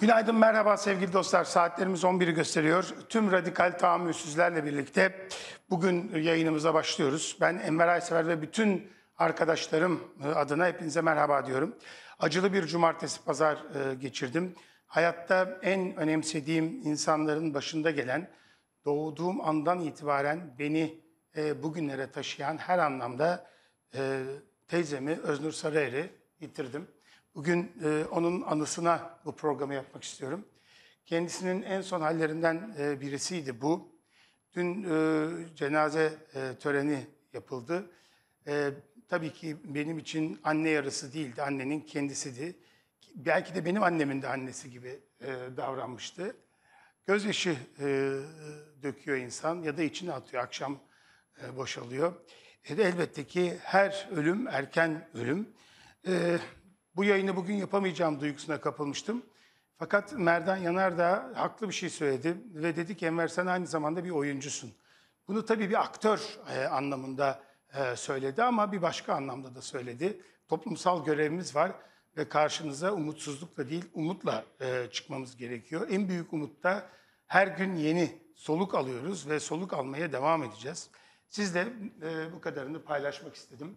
Günaydın, merhaba sevgili dostlar. Saatlerimiz 11'i gösteriyor. Tüm radikal tahammülsüzlerle birlikte bugün yayınımıza başlıyoruz. Ben Enver Aysever ve bütün arkadaşlarım adına hepinize merhaba diyorum. Acılı bir cumartesi pazar e, geçirdim. Hayatta en önemsediğim insanların başında gelen, doğduğum andan itibaren beni e, bugünlere taşıyan her anlamda e, teyzemi Öznur Sarıer'i yitirdim. Bugün e, onun anısına bu programı yapmak istiyorum. Kendisinin en son hallerinden e, birisiydi bu. Dün e, cenaze e, töreni yapıldı. E, tabii ki benim için anne yarısı değildi, annenin kendisiydi. Belki de benim annemin de annesi gibi e, davranmıştı. Gözyaşı e, döküyor insan ya da içine atıyor, akşam e, boşalıyor. E, elbette ki her ölüm erken ölüm. E, bu yayını bugün yapamayacağım duygusuna kapılmıştım. Fakat Merdan Yanardağ haklı bir şey söyledi ve dedi ki Enver sen aynı zamanda bir oyuncusun. Bunu tabii bir aktör e, anlamında e, söyledi ama bir başka anlamda da söyledi. Toplumsal görevimiz var ve karşınıza umutsuzlukla değil umutla e, çıkmamız gerekiyor. En büyük umut da her gün yeni soluk alıyoruz ve soluk almaya devam edeceğiz. Siz bu kadarını paylaşmak istedim.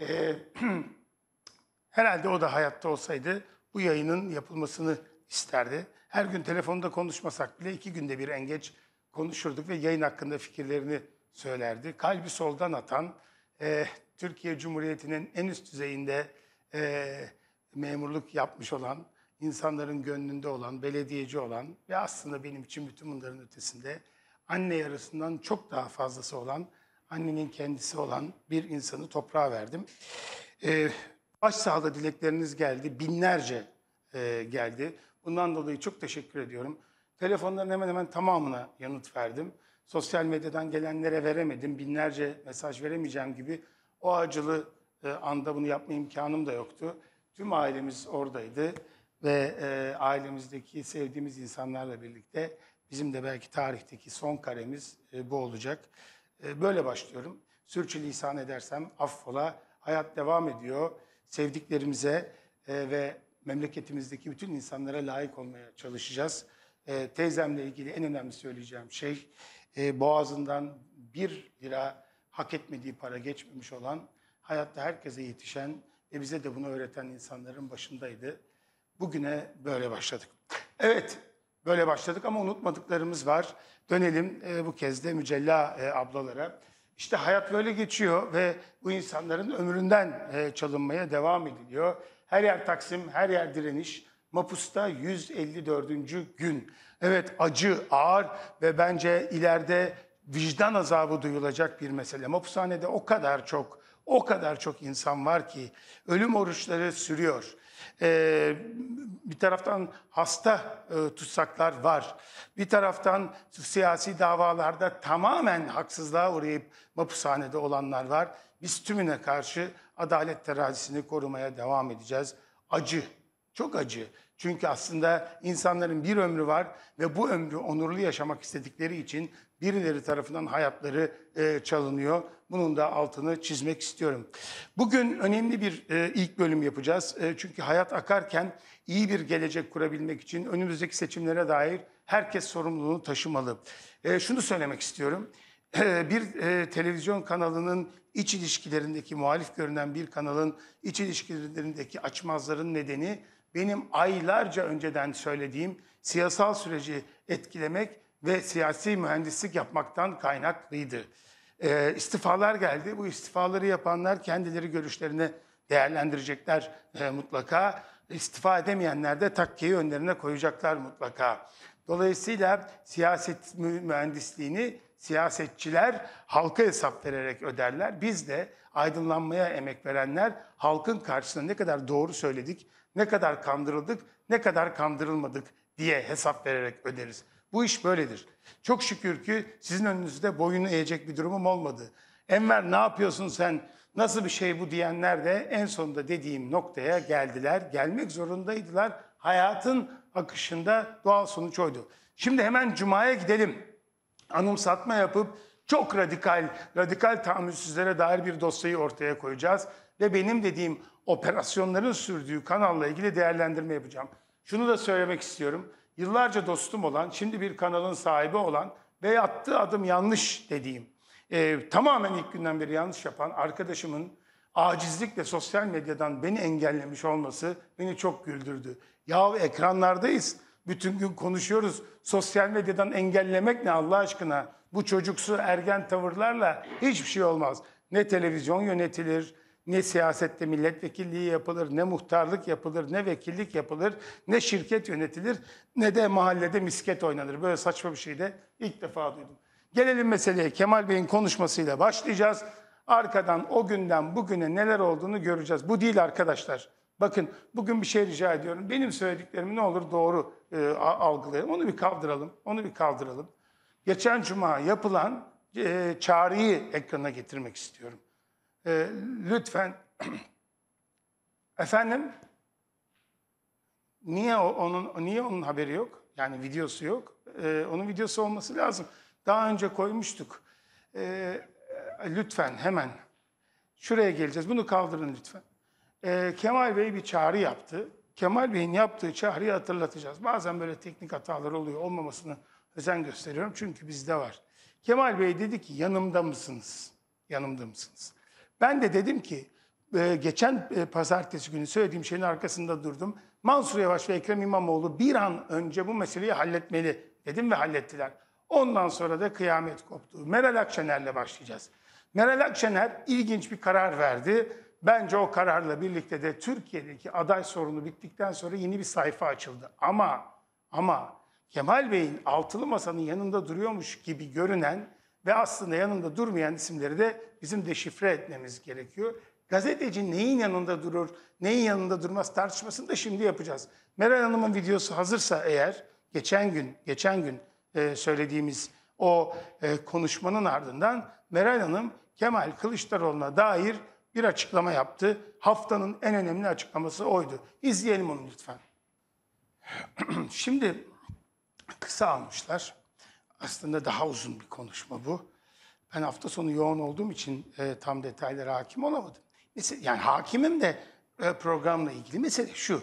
E, Herhalde o da hayatta olsaydı bu yayının yapılmasını isterdi. Her gün telefonda konuşmasak bile iki günde bir en geç konuşurduk ve yayın hakkında fikirlerini söylerdi. Kalbi soldan atan, e, Türkiye Cumhuriyeti'nin en üst düzeyinde e, memurluk yapmış olan, insanların gönlünde olan, belediyeci olan ve aslında benim için bütün bunların ötesinde anne yarısından çok daha fazlası olan, annenin kendisi olan bir insanı toprağa verdim. E, Haç sahada dilekleriniz geldi. Binlerce e, geldi. Bundan dolayı çok teşekkür ediyorum. Telefonların hemen hemen tamamına yanıt verdim. Sosyal medyadan gelenlere veremedim. Binlerce mesaj veremeyeceğim gibi o acılı e, anda bunu yapma imkanım da yoktu. Tüm ailemiz oradaydı ve e, ailemizdeki sevdiğimiz insanlarla birlikte bizim de belki tarihteki son karemiz e, bu olacak. E, böyle başlıyorum. Sürçülisan edersem affola. Hayat devam ediyor sevdiklerimize e, ve memleketimizdeki bütün insanlara layık olmaya çalışacağız. E, teyzemle ilgili en önemli söyleyeceğim şey e, boğazından bir lira hak etmediği para geçmemiş olan, hayatta herkese yetişen ve bize de bunu öğreten insanların başındaydı. Bugüne böyle başladık. Evet, böyle başladık ama unutmadıklarımız var. Dönelim e, bu kez de Mücella e, ablalara. İşte hayat böyle geçiyor ve bu insanların ömründen e, çalınmaya devam ediliyor. Her yer Taksim, her yer direniş. Mapus'ta 154. gün. Evet acı, ağır ve bence ileride vicdan azabı duyulacak bir mesele. Mapushanede o kadar çok, o kadar çok insan var ki ölüm oruçları sürüyor e, bir taraftan hasta e, tutsaklar var. Bir taraftan siyasi davalarda tamamen haksızlığa uğrayıp mapushanede olanlar var. Biz tümüne karşı adalet terazisini korumaya devam edeceğiz. Acı, çok acı. Çünkü aslında insanların bir ömrü var ve bu ömrü onurlu yaşamak istedikleri için birileri tarafından hayatları e, çalınıyor. Bunun da altını çizmek istiyorum. Bugün önemli bir e, ilk bölüm yapacağız. E, çünkü hayat akarken iyi bir gelecek kurabilmek için önümüzdeki seçimlere dair herkes sorumluluğunu taşımalı. E, şunu söylemek istiyorum. E, bir e, televizyon kanalının iç ilişkilerindeki muhalif görünen bir kanalın iç ilişkilerindeki açmazların nedeni benim aylarca önceden söylediğim siyasal süreci etkilemek ve siyasi mühendislik yapmaktan kaynaklıydı. E, istifalar geldi. Bu istifaları yapanlar kendileri görüşlerini değerlendirecekler e, mutlaka. İstifa edemeyenler de takkeyi önlerine koyacaklar mutlaka. Dolayısıyla siyaset mühendisliğini siyasetçiler halka hesap vererek öderler. Biz de aydınlanmaya emek verenler halkın karşısında ne kadar doğru söyledik, ne kadar kandırıldık, ne kadar kandırılmadık diye hesap vererek öderiz. Bu iş böyledir. Çok şükür ki sizin önünüzde boyunu eğecek bir durumum olmadı. Enver ne yapıyorsun sen? Nasıl bir şey bu diyenler de en sonunda dediğim noktaya geldiler. Gelmek zorundaydılar. Hayatın akışında doğal sonuç oydu. Şimdi hemen Cuma'ya gidelim. Anımsatma yapıp çok radikal, radikal tahammülsüzlere dair bir dosyayı ortaya koyacağız. Ve benim dediğim operasyonların sürdüğü kanalla ilgili değerlendirme yapacağım. Şunu da söylemek istiyorum yıllarca dostum olan, şimdi bir kanalın sahibi olan ve attığı adım yanlış dediğim, e, tamamen ilk günden beri yanlış yapan arkadaşımın acizlikle sosyal medyadan beni engellemiş olması beni çok güldürdü. Yahu ekranlardayız, bütün gün konuşuyoruz. Sosyal medyadan engellemek ne Allah aşkına? Bu çocuksu ergen tavırlarla hiçbir şey olmaz. Ne televizyon yönetilir, ne siyasette milletvekilliği yapılır, ne muhtarlık yapılır, ne vekillik yapılır, ne şirket yönetilir, ne de mahallede misket oynanır. Böyle saçma bir şey de ilk defa duydum. Gelelim meseleye. Kemal Bey'in konuşmasıyla başlayacağız. Arkadan o günden bugüne neler olduğunu göreceğiz. Bu değil arkadaşlar. Bakın bugün bir şey rica ediyorum. Benim söylediklerimi ne olur doğru e, algılayalım. Onu bir kaldıralım. Onu bir kaldıralım. Geçen cuma yapılan e, çağrıyı ekrana getirmek istiyorum e, lütfen efendim niye onun niye onun haberi yok? Yani videosu yok. E, onun videosu olması lazım. Daha önce koymuştuk. E, lütfen hemen şuraya geleceğiz. Bunu kaldırın lütfen. E, Kemal Bey bir çağrı yaptı. Kemal Bey'in yaptığı çağrıyı hatırlatacağız. Bazen böyle teknik hatalar oluyor. Olmamasını özen gösteriyorum. Çünkü bizde var. Kemal Bey dedi ki yanımda mısınız? Yanımda mısınız? Ben de dedim ki e, geçen e, pazartesi günü söylediğim şeyin arkasında durdum. Mansur Yavaş ve Ekrem İmamoğlu bir an önce bu meseleyi halletmeli dedim ve hallettiler. Ondan sonra da kıyamet koptu. Meral Akşener'le başlayacağız. Meral Akşener ilginç bir karar verdi. Bence o kararla birlikte de Türkiye'deki aday sorunu bittikten sonra yeni bir sayfa açıldı. Ama ama Kemal Bey'in altılı masanın yanında duruyormuş gibi görünen ve aslında yanında durmayan isimleri de bizim deşifre etmemiz gerekiyor. Gazeteci neyin yanında durur, neyin yanında durmaz tartışmasını da şimdi yapacağız. Meral Hanım'ın videosu hazırsa eğer, geçen gün geçen gün e, söylediğimiz o e, konuşmanın ardından Meral Hanım Kemal Kılıçdaroğlu'na dair bir açıklama yaptı. Haftanın en önemli açıklaması oydu. İzleyelim onu lütfen. Şimdi kısa almışlar. Aslında daha uzun bir konuşma bu. Ben hafta sonu yoğun olduğum için e, tam detaylara hakim olamadım. Mesela, yani hakimim de e, programla ilgili. Mesela şu,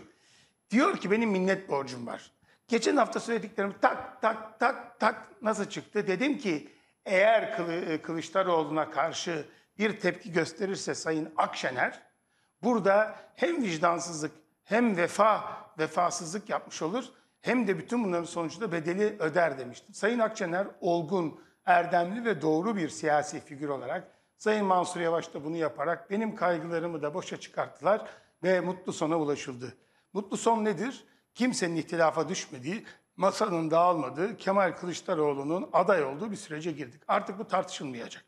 diyor ki benim minnet borcum var. Geçen hafta söylediklerim tak tak tak tak nasıl çıktı? Dedim ki eğer Kılı, e, Kılıçdaroğlu'na karşı bir tepki gösterirse Sayın Akşener, burada hem vicdansızlık hem vefa, vefasızlık yapmış olur hem de bütün bunların sonucunda bedeli öder demiştim. Sayın Akçener olgun, erdemli ve doğru bir siyasi figür olarak Sayın Mansur Yavaş da bunu yaparak benim kaygılarımı da boşa çıkarttılar ve mutlu sona ulaşıldı. Mutlu son nedir? Kimsenin ihtilafa düşmediği, masanın dağılmadığı, Kemal Kılıçdaroğlu'nun aday olduğu bir sürece girdik. Artık bu tartışılmayacak.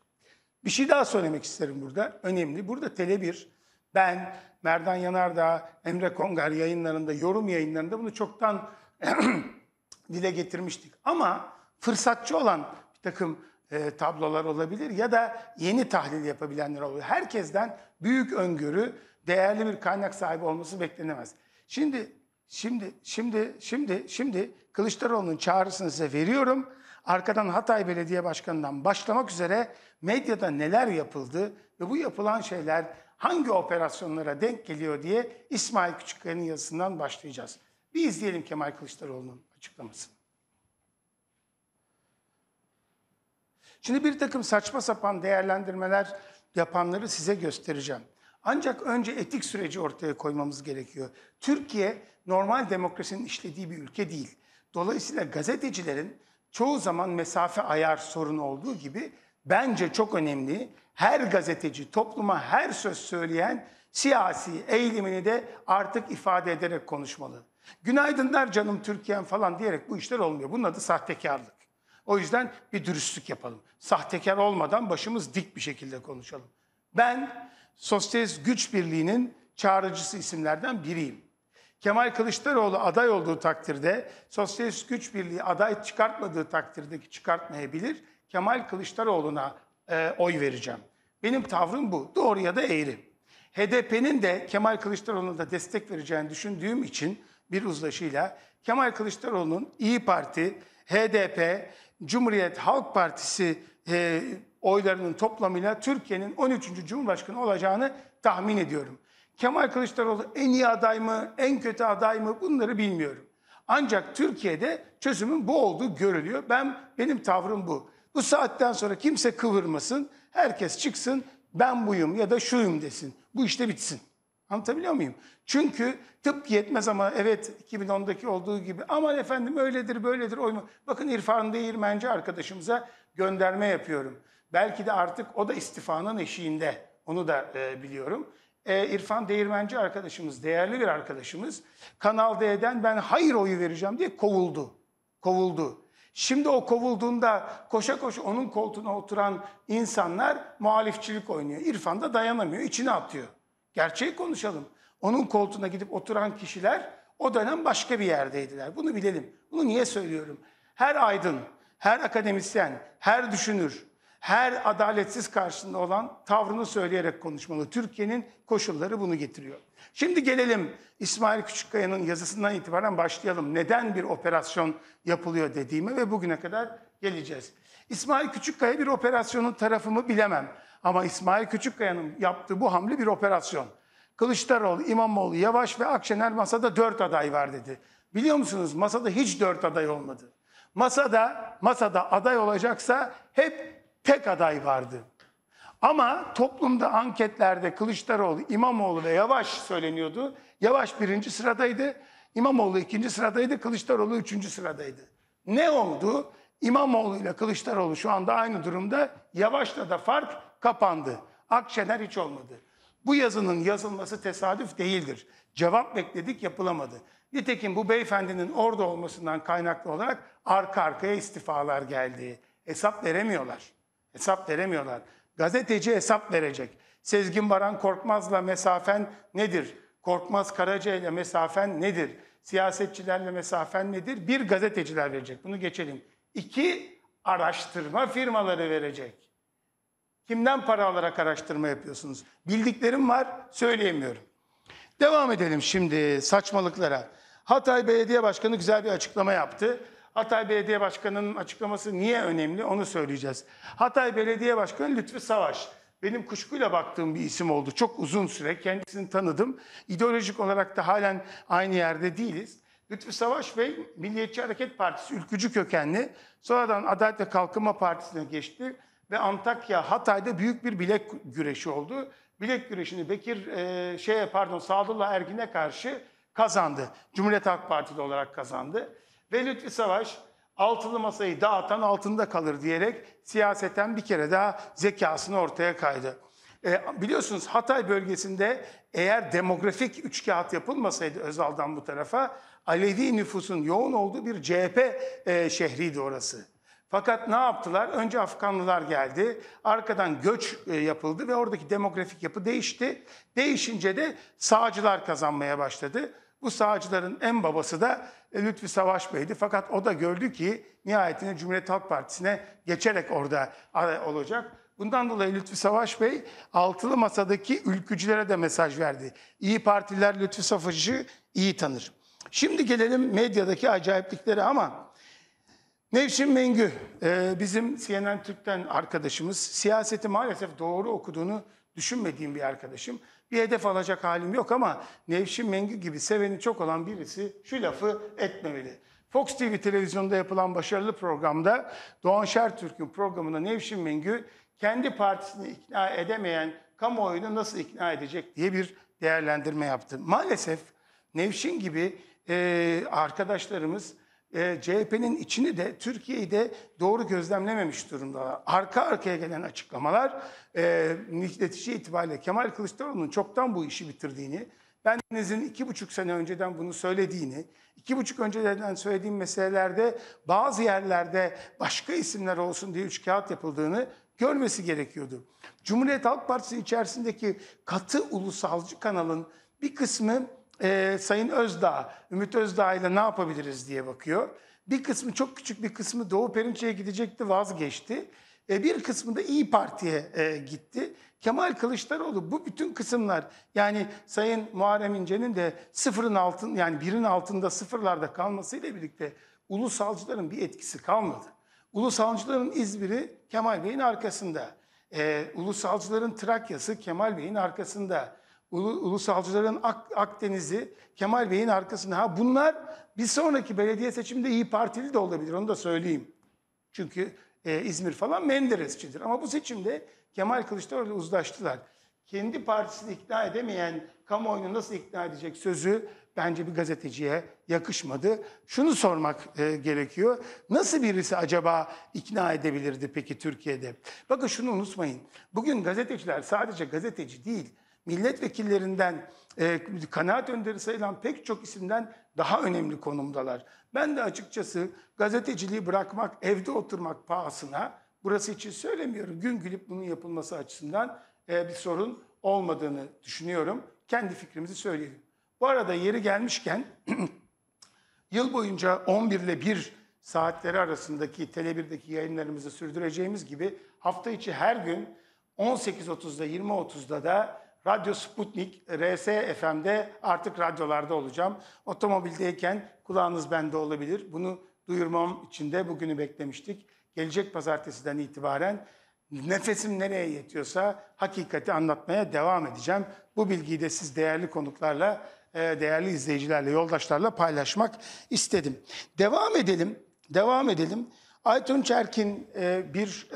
Bir şey daha söylemek isterim burada. Önemli. Burada Tele1, ben, Merdan Yanardağ, Emre Kongar yayınlarında, yorum yayınlarında bunu çoktan dile getirmiştik. Ama fırsatçı olan bir takım e, tablolar olabilir ya da yeni tahlil yapabilenler olabilir. Herkesten büyük öngörü, değerli bir kaynak sahibi olması beklenemez. Şimdi şimdi şimdi şimdi şimdi Kılıçdaroğlu'nun çağrısını size veriyorum. Arkadan Hatay Belediye Başkanı'ndan başlamak üzere medyada neler yapıldı ve bu yapılan şeyler hangi operasyonlara denk geliyor diye İsmail Küçükkaya'nın yazısından başlayacağız. Bir izleyelim Kemal Kılıçdaroğlu'nun açıklamasını. Şimdi bir takım saçma sapan değerlendirmeler yapanları size göstereceğim. Ancak önce etik süreci ortaya koymamız gerekiyor. Türkiye normal demokrasinin işlediği bir ülke değil. Dolayısıyla gazetecilerin çoğu zaman mesafe ayar sorunu olduğu gibi bence çok önemli. Her gazeteci topluma her söz söyleyen siyasi eğilimini de artık ifade ederek konuşmalı. Günaydınlar canım Türkiye'm falan diyerek bu işler olmuyor. Bunun adı sahtekarlık. O yüzden bir dürüstlük yapalım. Sahtekar olmadan başımız dik bir şekilde konuşalım. Ben Sosyalist Güç Birliği'nin çağrıcısı isimlerden biriyim. Kemal Kılıçdaroğlu aday olduğu takdirde, Sosyalist Güç Birliği aday çıkartmadığı takdirdeki çıkartmayabilir, Kemal Kılıçdaroğlu'na e, oy vereceğim. Benim tavrım bu. Doğru ya da eğri. HDP'nin de Kemal Kılıçdaroğlu'na da destek vereceğini düşündüğüm için bir uzlaşıyla Kemal Kılıçdaroğlu'nun İyi Parti, HDP, Cumhuriyet Halk Partisi e, oylarının toplamıyla Türkiye'nin 13. Cumhurbaşkanı olacağını tahmin ediyorum. Kemal Kılıçdaroğlu en iyi aday mı, en kötü aday mı bunları bilmiyorum. Ancak Türkiye'de çözümün bu olduğu görülüyor. Ben benim tavrım bu. Bu saatten sonra kimse kıvırmasın, herkes çıksın, ben buyum ya da şuyum desin. Bu işte bitsin. Anlatabiliyor muyum? Çünkü tıp yetmez ama evet 2010'daki olduğu gibi Ama efendim öyledir böyledir oyma. Bakın İrfan Değirmenci arkadaşımıza gönderme yapıyorum. Belki de artık o da istifanın eşiğinde. Onu da e, biliyorum. E, İrfan Değirmenci arkadaşımız, değerli bir arkadaşımız Kanal D'den ben hayır oyu vereceğim diye kovuldu. Kovuldu. Şimdi o kovulduğunda koşa koşa onun koltuğuna oturan insanlar muhalifçilik oynuyor. İrfan da dayanamıyor, içine atıyor. Gerçeği konuşalım. Onun koltuğuna gidip oturan kişiler o dönem başka bir yerdeydiler. Bunu bilelim. Bunu niye söylüyorum? Her aydın, her akademisyen, her düşünür, her adaletsiz karşısında olan tavrını söyleyerek konuşmalı. Türkiye'nin koşulları bunu getiriyor. Şimdi gelelim İsmail Küçükkaya'nın yazısından itibaren başlayalım. Neden bir operasyon yapılıyor dediğime ve bugüne kadar geleceğiz. İsmail Küçükkaya bir operasyonun tarafımı bilemem. Ama İsmail Küçükkaya'nın yaptığı bu hamle bir operasyon. Kılıçdaroğlu, İmamoğlu, Yavaş ve Akşener masada dört aday var dedi. Biliyor musunuz masada hiç dört aday olmadı. Masada masada aday olacaksa hep tek aday vardı. Ama toplumda anketlerde Kılıçdaroğlu, İmamoğlu ve Yavaş söyleniyordu. Yavaş birinci sıradaydı, İmamoğlu ikinci sıradaydı, Kılıçdaroğlu üçüncü sıradaydı. Ne oldu? İmamoğlu ile Kılıçdaroğlu şu anda aynı durumda. Yavaş'ta da fark kapandı. Akşener hiç olmadı. Bu yazının yazılması tesadüf değildir. Cevap bekledik yapılamadı. Nitekim bu beyefendinin orada olmasından kaynaklı olarak arka arkaya istifalar geldi. Hesap veremiyorlar. Hesap veremiyorlar. Gazeteci hesap verecek. Sezgin Baran Korkmaz'la mesafen nedir? Korkmaz Karaca'yla mesafen nedir? Siyasetçilerle mesafen nedir? Bir gazeteciler verecek. Bunu geçelim. İki araştırma firmaları verecek. Kimden para alarak araştırma yapıyorsunuz? Bildiklerim var, söyleyemiyorum. Devam edelim şimdi saçmalıklara. Hatay Belediye Başkanı güzel bir açıklama yaptı. Hatay Belediye Başkanı'nın açıklaması niye önemli onu söyleyeceğiz. Hatay Belediye Başkanı lütfi Savaş. Benim kuşkuyla baktığım bir isim oldu. Çok uzun süre kendisini tanıdım. İdeolojik olarak da halen aynı yerde değiliz. Lütfi Savaş Bey Milliyetçi Hareket Partisi ülkücü kökenli. Sonradan Adalet ve Kalkınma Partisi'ne geçti ve Antakya, Hatay'da büyük bir bilek güreşi oldu. Bilek güreşini Bekir e, şeye pardon Sadullah Ergin'e karşı kazandı. Cumhuriyet Halk Partili olarak kazandı. Ve Lütfi Savaş altılı masayı dağıtan altında kalır diyerek siyaseten bir kere daha zekasını ortaya kaydı. E, biliyorsunuz Hatay bölgesinde eğer demografik üç kağıt yapılmasaydı Özal'dan bu tarafa Alevi nüfusun yoğun olduğu bir CHP e, şehriydi orası. Fakat ne yaptılar? Önce Afganlılar geldi, arkadan göç e, yapıldı ve oradaki demografik yapı değişti. Değişince de sağcılar kazanmaya başladı. Bu sağcıların en babası da e, Lütfi Savaş Bey'di. Fakat o da gördü ki nihayetinde Cumhuriyet Halk Partisi'ne geçerek orada olacak. Bundan dolayı Lütfi Savaş Bey altılı masadaki ülkücülere de mesaj verdi. İyi partiler Lütfi Savaş'ı iyi tanır. Şimdi gelelim medyadaki acayipliklere ama Nevşin Mengü e, bizim CNN Türk'ten arkadaşımız. Siyaseti maalesef doğru okuduğunu düşünmediğim bir arkadaşım. Bir hedef alacak halim yok ama Nevşin Mengü gibi seveni çok olan birisi şu lafı etmemeli. Fox TV televizyonda yapılan başarılı programda Doğan Şertürk'ün programında Nevşin Mengü kendi partisini ikna edemeyen kamuoyunu nasıl ikna edecek diye bir değerlendirme yaptı. Maalesef Nevşin gibi e, arkadaşlarımız e, CHP'nin içini de Türkiye'yi de doğru gözlemlememiş durumda. Arka arkaya gelen açıklamalar e, netice itibariyle Kemal Kılıçdaroğlu'nun çoktan bu işi bitirdiğini, Bendeniz'in iki buçuk sene önceden bunu söylediğini, iki buçuk önceden söylediğim meselelerde bazı yerlerde başka isimler olsun diye üç kağıt yapıldığını görmesi gerekiyordu. Cumhuriyet Halk Partisi içerisindeki katı ulusalcı kanalın bir kısmı e, Sayın Özdağ, Ümit Özdağ ile ne yapabiliriz diye bakıyor. Bir kısmı çok küçük bir kısmı Doğu Perinçe'ye gidecekti vazgeçti. E, bir kısmı da İyi Parti'ye e, gitti. Kemal Kılıçdaroğlu bu bütün kısımlar yani Sayın Muharrem İnce'nin de sıfırın altın yani birin altında sıfırlarda kalmasıyla birlikte ulusalcıların bir etkisi kalmadı. Ulusalcıların İzmir'i Kemal Bey'in arkasında. E, ulusalcıların Trakya'sı Kemal Bey'in arkasında ulusalcıların Akdeniz'i, Kemal Bey'in arkasında. Ha bunlar bir sonraki belediye seçiminde iyi Partili de olabilir onu da söyleyeyim. Çünkü e, İzmir falan Menderesçidir. Ama bu seçimde Kemal Kılıçdaroğlu uzlaştılar. Kendi partisini ikna edemeyen kamuoyunu nasıl ikna edecek sözü bence bir gazeteciye yakışmadı. Şunu sormak e, gerekiyor. Nasıl birisi acaba ikna edebilirdi peki Türkiye'de? Bakın şunu unutmayın. Bugün gazeteciler sadece gazeteci değil milletvekillerinden e, kanaat önderi sayılan pek çok isimden daha önemli konumdalar. Ben de açıkçası gazeteciliği bırakmak, evde oturmak pahasına burası için söylemiyorum. Gün gülüp bunun yapılması açısından e, bir sorun olmadığını düşünüyorum. Kendi fikrimizi söyleyelim. Bu arada yeri gelmişken yıl boyunca 11 ile 1 saatleri arasındaki Tele1'deki yayınlarımızı sürdüreceğimiz gibi hafta içi her gün 18.30'da 20.30'da da Radyo Sputnik, e, RS FM'de artık radyolarda olacağım. Otomobildeyken kulağınız bende olabilir. Bunu duyurmam için de bugünü beklemiştik. Gelecek pazartesiden itibaren nefesim nereye yetiyorsa hakikati anlatmaya devam edeceğim. Bu bilgiyi de siz değerli konuklarla, e, değerli izleyicilerle, yoldaşlarla paylaşmak istedim. Devam edelim, devam edelim. Aytun Çerkin e, bir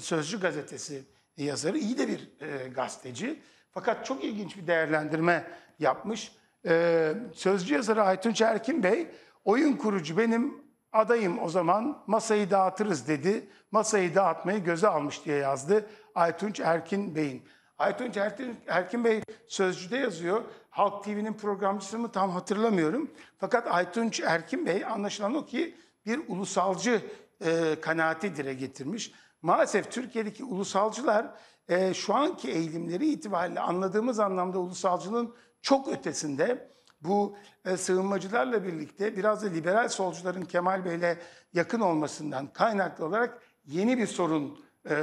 Sözcü gazetesi yazarı, iyi de bir gazeteci. Fakat çok ilginç bir değerlendirme yapmış. Ee, sözcü yazarı Aytunç Erkin Bey, oyun kurucu benim adayım o zaman masayı dağıtırız dedi. Masayı dağıtmayı göze almış diye yazdı Aytunç Erkin Bey'in. Aytunç Erkin, Erkin Bey Sözcü'de yazıyor. Halk TV'nin programcısı mı tam hatırlamıyorum. Fakat Aytunç Erkin Bey anlaşılan o ki bir ulusalcı e, kanaati dile getirmiş. Maalesef Türkiye'deki ulusalcılar e, şu anki eğilimleri itibariyle anladığımız anlamda ulusalcılığın çok ötesinde bu e, sığınmacılarla birlikte biraz da liberal solcuların Kemal Bey'le yakın olmasından kaynaklı olarak yeni bir sorun e,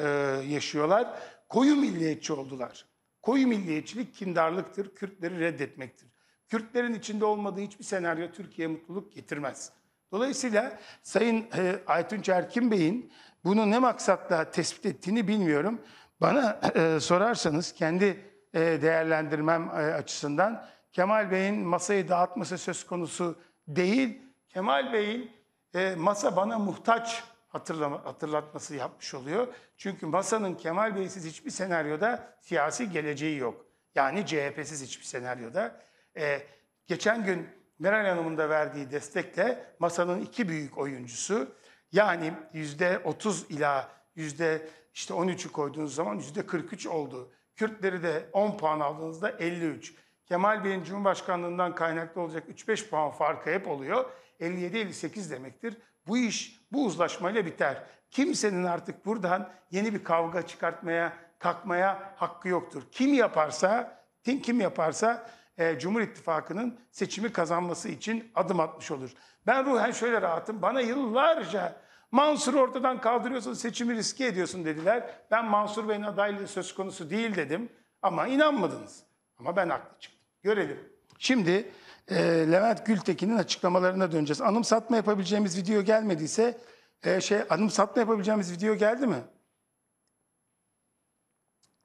yaşıyorlar. Koyu milliyetçi oldular. Koyu milliyetçilik kindarlıktır, Kürtleri reddetmektir. Kürtlerin içinde olmadığı hiçbir senaryo Türkiye'ye mutluluk getirmez. Dolayısıyla Sayın e, Aytun Çerkin Bey'in bunu ne maksatla tespit ettiğini bilmiyorum. Bana e, sorarsanız kendi e, değerlendirmem e, açısından Kemal Bey'in masayı dağıtması söz konusu değil. Kemal Bey'in e, masa bana muhtaç hatırlama, hatırlatması yapmış oluyor. Çünkü masanın Kemal Bey'siz hiçbir senaryoda siyasi geleceği yok. Yani CHP'siz hiçbir senaryoda. E, geçen gün Meral Hanım'ın da verdiği destekle masanın iki büyük oyuncusu yani %30 ila yüzde işte 13'ü koyduğunuz zaman %43 oldu. Kürtleri de 10 puan aldığınızda 53. Kemal Bey'in Cumhurbaşkanlığından kaynaklı olacak 3-5 puan farkı hep oluyor. 57-58 demektir. Bu iş bu uzlaşmayla biter. Kimsenin artık buradan yeni bir kavga çıkartmaya, kalkmaya hakkı yoktur. Kim yaparsa, kim kim yaparsa e, Cumhur İttifakı'nın seçimi kazanması için adım atmış olur. Ben ruhen şöyle rahatım. Bana yıllarca Mansur'u ortadan kaldırıyorsun, seçimi riske ediyorsun dediler. Ben Mansur Bey'in adaylığı söz konusu değil dedim ama inanmadınız. Ama ben haklı çıktım. Görelim. Şimdi e, Levent Gültekin'in açıklamalarına döneceğiz. Anımsatma yapabileceğimiz video gelmediyse e, şey anımsatma yapabileceğimiz video geldi mi?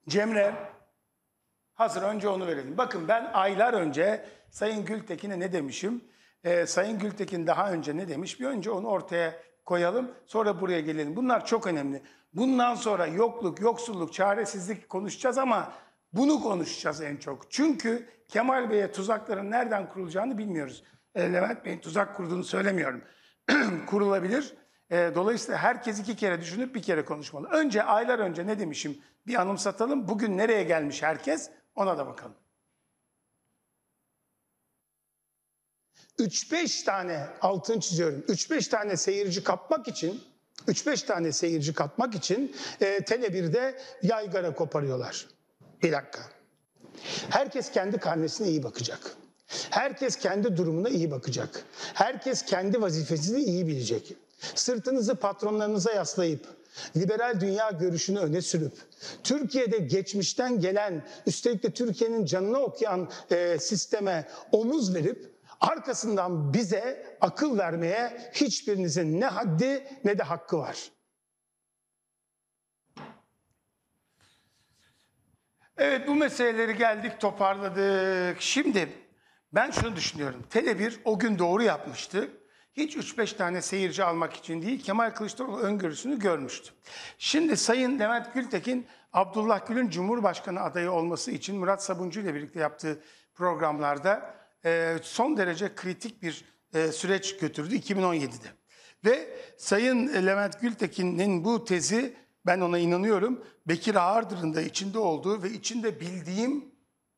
Cemre hazır önce onu verelim. Bakın ben aylar önce Sayın Gültekin'e ne demişim? E, Sayın Gültekin daha önce ne demiş? Bir önce onu ortaya koyalım. Sonra buraya gelelim. Bunlar çok önemli. Bundan sonra yokluk, yoksulluk, çaresizlik konuşacağız ama bunu konuşacağız en çok. Çünkü Kemal Bey'e tuzakların nereden kurulacağını bilmiyoruz. Ee, Levent Bey'in tuzak kurduğunu söylemiyorum. Kurulabilir. Ee, dolayısıyla herkes iki kere düşünüp bir kere konuşmalı. Önce aylar önce ne demişim bir anımsatalım. Bugün nereye gelmiş herkes ona da bakalım. 3-5 tane altın çiziyorum. 3-5 tane seyirci kapmak için 3-5 tane seyirci katmak için e, Tele1'de yaygara koparıyorlar. Bir dakika. Herkes kendi karnesine iyi bakacak. Herkes kendi durumuna iyi bakacak. Herkes kendi vazifesini iyi bilecek. Sırtınızı patronlarınıza yaslayıp liberal dünya görüşünü öne sürüp Türkiye'de geçmişten gelen üstelik de Türkiye'nin canını okuyan e, sisteme omuz verip arkasından bize akıl vermeye hiçbirinizin ne haddi ne de hakkı var. Evet bu meseleleri geldik toparladık. Şimdi ben şunu düşünüyorum. Tele1 o gün doğru yapmıştı. Hiç 3-5 tane seyirci almak için değil Kemal Kılıçdaroğlu öngörüsünü görmüştü. Şimdi Sayın Demet Gültekin Abdullah Gül'ün Cumhurbaşkanı adayı olması için Murat Sabuncu ile birlikte yaptığı programlarda e, son derece kritik bir e, süreç götürdü 2017'de. Ve Sayın Levent Gültekin'in bu tezi ben ona inanıyorum. Bekir Ağırdır'ın da içinde olduğu ve içinde bildiğim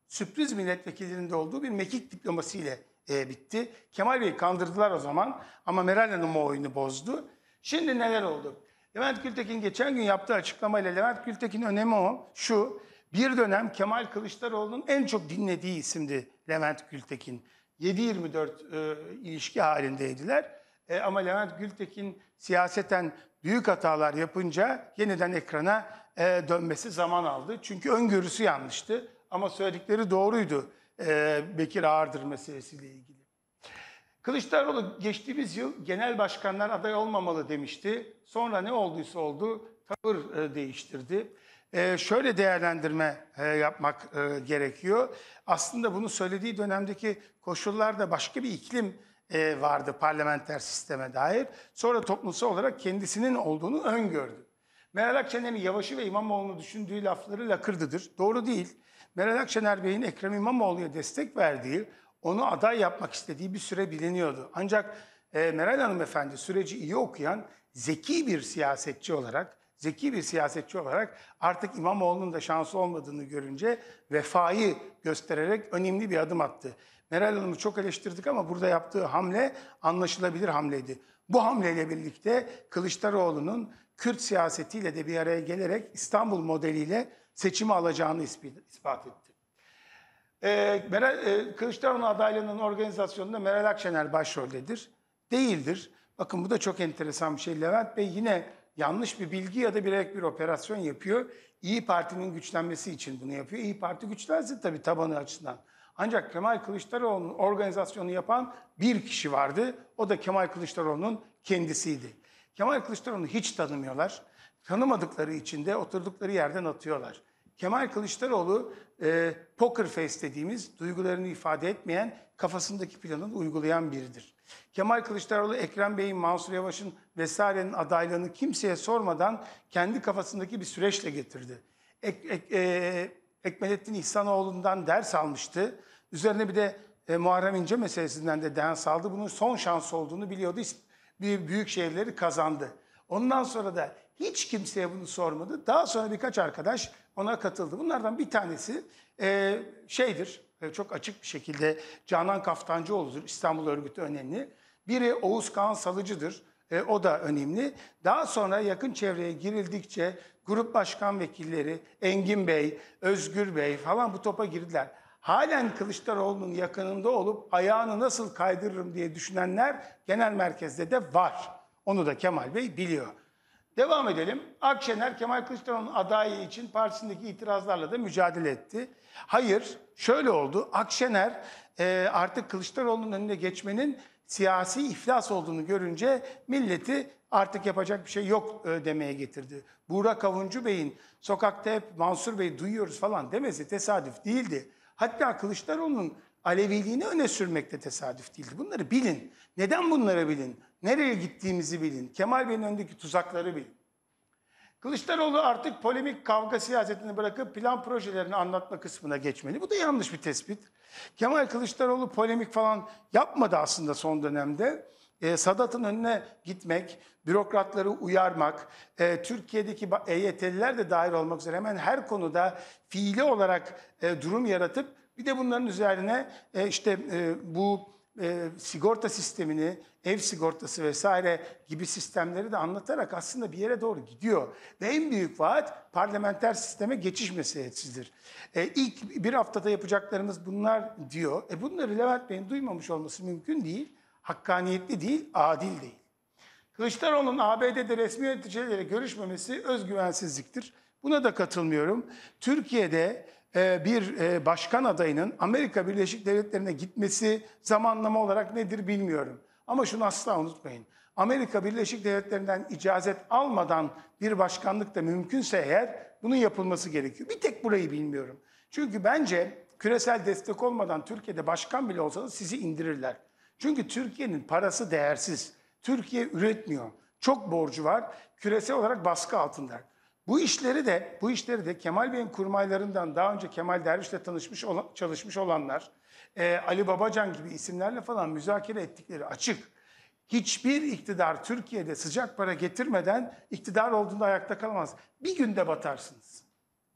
sürpriz milletvekillerinde olduğu bir mekik diplomasiyle e, bitti. Kemal Bey kandırdılar o zaman ama Meral Hanım o oyunu bozdu. Şimdi neler oldu? Levent Gültekin geçen gün yaptığı açıklamayla Levent Gültekin önemi o şu. Bir dönem Kemal Kılıçdaroğlu'nun en çok dinlediği isimdi Levent Gültekin. 7-24 e, ilişki halindeydiler. E, ama Levent Gültekin siyaseten büyük hatalar yapınca yeniden ekrana e, dönmesi zaman aldı. Çünkü öngörüsü yanlıştı ama söyledikleri doğruydu e, Bekir Ağırdır meselesiyle ilgili. Kılıçdaroğlu geçtiğimiz yıl genel başkanlar aday olmamalı demişti. Sonra ne olduysa oldu tavır e, değiştirdi. Ee, şöyle değerlendirme e, yapmak e, gerekiyor. Aslında bunu söylediği dönemdeki koşullarda başka bir iklim e, vardı parlamenter sisteme dair. Sonra toplumsal olarak kendisinin olduğunu öngördü. Meral Akşener'in Yavaş'ı ve İmamoğlu'nu düşündüğü lafları lakırdıdır. Doğru değil. Meral Akşener Bey'in Ekrem İmamoğlu'ya destek verdiği, onu aday yapmak istediği bir süre biliniyordu. Ancak Meral Hanım Efendi süreci iyi okuyan, zeki bir siyasetçi olarak zeki bir siyasetçi olarak artık İmamoğlu'nun da şansı olmadığını görünce vefayı göstererek önemli bir adım attı. Meral Hanım'ı çok eleştirdik ama burada yaptığı hamle anlaşılabilir hamleydi. Bu hamleyle birlikte Kılıçdaroğlu'nun Kürt siyasetiyle de bir araya gelerek İstanbul modeliyle seçimi alacağını ispat etti. Ee, e, Kılıçdaroğlu adaylığının organizasyonunda Meral Akşener başroldedir. Değildir. Bakın bu da çok enteresan bir şey. Levent Bey yine yanlış bir bilgi ya da bilerek bir operasyon yapıyor. İyi Parti'nin güçlenmesi için bunu yapıyor. İyi Parti güçlensin tabii tabanı açısından. Ancak Kemal Kılıçdaroğlu'nun organizasyonu yapan bir kişi vardı. O da Kemal Kılıçdaroğlu'nun kendisiydi. Kemal Kılıçdaroğlu'nu hiç tanımıyorlar. Tanımadıkları için de oturdukları yerden atıyorlar. Kemal Kılıçdaroğlu e, poker face dediğimiz duygularını ifade etmeyen kafasındaki planını uygulayan biridir. Kemal Kılıçdaroğlu, Ekrem Bey'in, Mansur Yavaş'ın vesairenin adaylığını kimseye sormadan kendi kafasındaki bir süreçle getirdi. Ek, ek, e, Ekmelettin İhsanoğlu'ndan ders almıştı. Üzerine bir de e, Muharrem İnce meselesinden de ders aldı. Bunun son şans olduğunu biliyordu. Bir büyük şehirleri kazandı. Ondan sonra da hiç kimseye bunu sormadı. Daha sonra birkaç arkadaş ona katıldı. Bunlardan bir tanesi e, şeydir, ee, çok açık bir şekilde Canan Kaftancıoğlu'dur. İstanbul örgütü önemli. Biri Oğuz Kağan Salıcı'dır. E, o da önemli. Daha sonra yakın çevreye girildikçe grup başkan vekilleri Engin Bey, Özgür Bey falan bu topa girdiler. Halen Kılıçdaroğlu'nun yakınında olup ayağını nasıl kaydırırım diye düşünenler genel merkezde de var. Onu da Kemal Bey biliyor. Devam edelim. Akşener Kemal Kılıçdaroğlu'nun adayı için partisindeki itirazlarla da mücadele etti. Hayır, şöyle oldu. Akşener e, artık Kılıçdaroğlu'nun önüne geçmenin siyasi iflas olduğunu görünce milleti artık yapacak bir şey yok e, demeye getirdi. Burak Avuncu Bey'in sokakta hep Mansur Bey duyuyoruz falan demesi tesadüf değildi. Hatta Kılıçdaroğlu'nun Aleviliğini öne sürmekte de tesadüf değildi. Bunları bilin. Neden bunları bilin? Nereye gittiğimizi bilin. Kemal Bey'in öndeki tuzakları bilin. Kılıçdaroğlu artık polemik kavga siyasetini bırakıp plan projelerini anlatma kısmına geçmeli. Bu da yanlış bir tespit. Kemal Kılıçdaroğlu polemik falan yapmadı aslında son dönemde. E, Sadat'ın önüne gitmek, bürokratları uyarmak, e, Türkiye'deki EYT'liler de dahil olmak üzere hemen her konuda fiili olarak e, durum yaratıp bir de bunların üzerine e, işte e, bu e, sigorta sistemini, ev sigortası vesaire gibi sistemleri de anlatarak aslında bir yere doğru gidiyor. Ve en büyük vaat parlamenter sisteme geçiş meselesidir. E, İlk bir haftada yapacaklarımız bunlar diyor. E, bunları Levent Bey'in duymamış olması mümkün değil. Hakkaniyetli değil, adil değil. Kılıçdaroğlu'nun ABD'de resmi yöneticileriyle görüşmemesi özgüvensizliktir. Buna da katılmıyorum. Türkiye'de e, bir e, başkan adayının Amerika Birleşik Devletleri'ne gitmesi zamanlama olarak nedir bilmiyorum. Ama şunu asla unutmayın. Amerika Birleşik Devletleri'nden icazet almadan bir başkanlık da mümkünse eğer bunun yapılması gerekiyor. Bir tek burayı bilmiyorum. Çünkü bence küresel destek olmadan Türkiye'de başkan bile olsanız sizi indirirler. Çünkü Türkiye'nin parası değersiz. Türkiye üretmiyor. Çok borcu var. Küresel olarak baskı altında. Bu işleri de bu işleri de Kemal Bey'in kurmaylarından daha önce Kemal Derviş'le tanışmış olan, çalışmış olanlar e, Ali Babacan gibi isimlerle falan müzakere ettikleri açık. Hiçbir iktidar Türkiye'de sıcak para getirmeden iktidar olduğunda ayakta kalamaz. Bir günde batarsınız.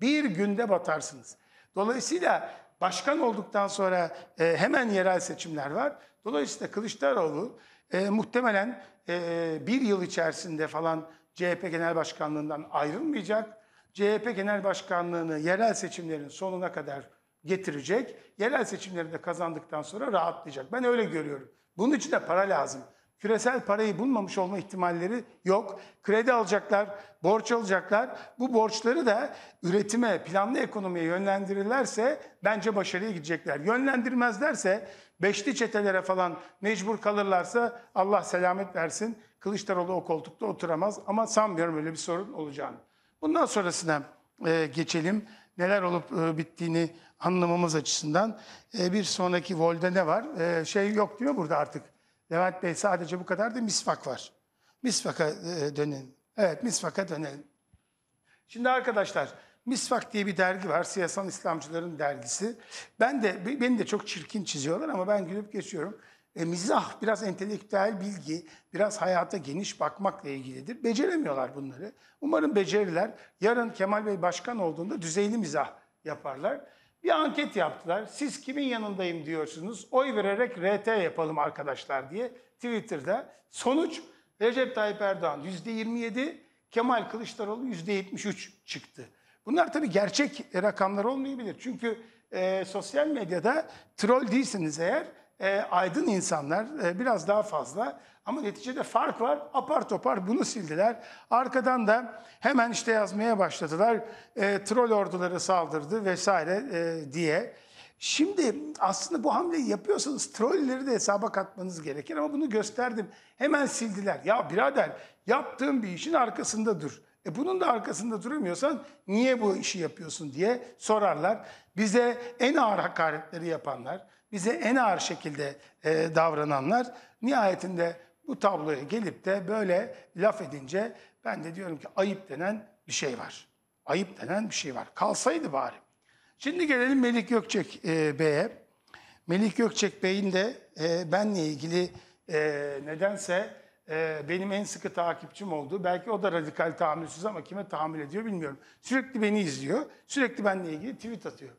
Bir günde batarsınız. Dolayısıyla başkan olduktan sonra e, hemen yerel seçimler var. Dolayısıyla Kılıçdaroğlu e, muhtemelen e, bir yıl içerisinde falan CHP Genel Başkanlığından ayrılmayacak. CHP Genel Başkanlığını yerel seçimlerin sonuna kadar getirecek. Yerel seçimlerinde kazandıktan sonra rahatlayacak. Ben öyle görüyorum. Bunun için de para lazım. Küresel parayı bulmamış olma ihtimalleri yok. Kredi alacaklar, borç alacaklar. Bu borçları da üretime, planlı ekonomiye yönlendirirlerse bence başarıya gidecekler. Yönlendirmezlerse beşli çetelere falan mecbur kalırlarsa Allah selamet versin. Kılıçdaroğlu o koltukta oturamaz ama sanmıyorum öyle bir sorun olacağını. Bundan sonrasına e, geçelim neler olup e, bittiğini anlamamız açısından e, bir sonraki volde ne var? E, şey yok diyor burada artık. Levent Bey sadece bu kadar da misvak var. Misvaka dönün Evet misvaka dönelim. Şimdi arkadaşlar Misvak diye bir dergi var. Siyasal İslamcıların dergisi. Ben de beni de çok çirkin çiziyorlar ama ben gülüp geçiyorum. E, mizah biraz entelektüel bilgi, biraz hayata geniş bakmakla ilgilidir. Beceremiyorlar bunları. Umarım beceriler. Yarın Kemal Bey başkan olduğunda düzeyli mizah yaparlar. Bir anket yaptılar. Siz kimin yanındayım diyorsunuz. Oy vererek RT yapalım arkadaşlar diye Twitter'da. Sonuç Recep Tayyip Erdoğan %27, Kemal Kılıçdaroğlu %73 çıktı. Bunlar tabii gerçek rakamlar olmayabilir. Çünkü e, sosyal medyada troll değilsiniz eğer e, aydın insanlar e, biraz daha fazla ama neticede fark var. Apar topar bunu sildiler. Arkadan da hemen işte yazmaya başladılar. E, troll orduları saldırdı vesaire e, diye. Şimdi aslında bu hamleyi yapıyorsanız trolleri de hesaba katmanız gerekir ama bunu gösterdim. Hemen sildiler. Ya birader yaptığın bir işin arkasında dur. E bunun da arkasında duramıyorsan niye bu işi yapıyorsun diye sorarlar. Bize en ağır hakaretleri yapanlar, bize en ağır şekilde e, davrananlar nihayetinde bu tabloya gelip de böyle laf edince ben de diyorum ki ayıp denen bir şey var. Ayıp denen bir şey var. Kalsaydı bari. Şimdi gelelim Melik Gökçek e, Bey'e. Melik Gökçek Bey'in de e, benle ilgili e, nedense e, benim en sıkı takipçim oldu. Belki o da radikal tahammülsüz ama kime tahammül ediyor bilmiyorum. Sürekli beni izliyor. Sürekli benle ilgili tweet atıyor.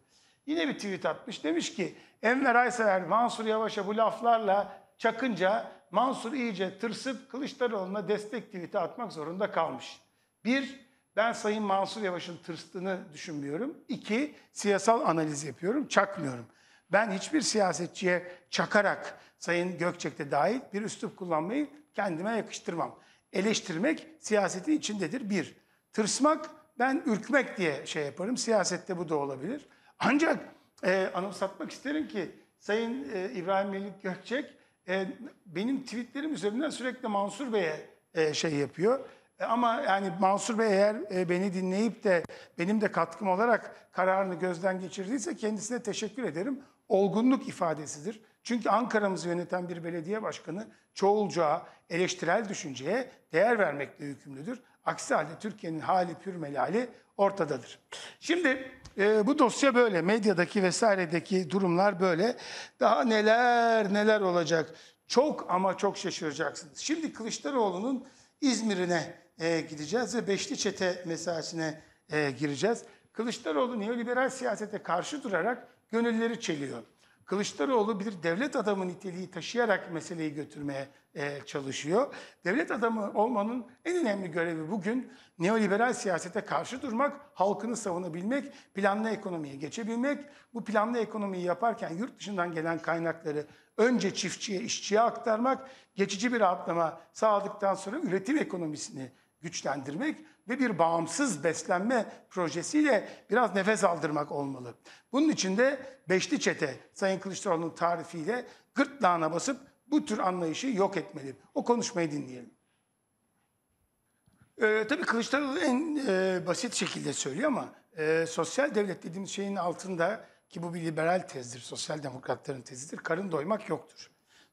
Yine bir tweet atmış. Demiş ki Enver Aysever Mansur Yavaş'a bu laflarla çakınca Mansur iyice tırsıp Kılıçdaroğlu'na destek tweet'i atmak zorunda kalmış. Bir, ben Sayın Mansur Yavaş'ın tırstığını düşünmüyorum. İki, siyasal analiz yapıyorum, çakmıyorum. Ben hiçbir siyasetçiye çakarak Sayın Gökçek'te dahil bir üslup kullanmayı kendime yakıştırmam. Eleştirmek siyasetin içindedir bir. Tırsmak ben ürkmek diye şey yaparım. Siyasette bu da olabilir. Ancak e, anımsatmak isterim ki Sayın e, İbrahim Melik Gökçek e, benim tweetlerim üzerinden sürekli Mansur Bey'e e, şey yapıyor. E, ama yani Mansur Bey eğer e, beni dinleyip de benim de katkım olarak kararını gözden geçirdiyse kendisine teşekkür ederim. Olgunluk ifadesidir. Çünkü Ankara'mızı yöneten bir belediye başkanı çoğulcuğa, eleştirel düşünceye değer vermekle yükümlüdür. Aksi halde Türkiye'nin hali pür melali ortadadır. Şimdi e, bu dosya böyle. Medyadaki vesairedeki durumlar böyle. Daha neler neler olacak. Çok ama çok şaşıracaksınız. Şimdi Kılıçdaroğlu'nun İzmir'ine e, gideceğiz ve Beşli Çete mesaisine e, gireceğiz. Kılıçdaroğlu neoliberal siyasete karşı durarak gönülleri çeliyor. Kılıçdaroğlu bir devlet adamı niteliği taşıyarak meseleyi götürmeye e, çalışıyor. Devlet adamı olmanın en önemli görevi bugün neoliberal siyasete karşı durmak, halkını savunabilmek, planlı ekonomiye geçebilmek. Bu planlı ekonomiyi yaparken yurt dışından gelen kaynakları önce çiftçiye, işçiye aktarmak, geçici bir atlama sağladıktan sonra üretim ekonomisini güçlendirmek ve bir bağımsız beslenme projesiyle biraz nefes aldırmak olmalı. Bunun için de beşli çete Sayın Kılıçdaroğlu'nun tarifiyle gırtlağına basıp bu tür anlayışı yok etmeli. O konuşmayı dinleyelim. Ee, tabii Kılıçdaroğlu en e, basit şekilde söylüyor ama e, sosyal devlet dediğimiz şeyin altında ki bu bir liberal tezdir, sosyal demokratların tezidir, karın doymak yoktur.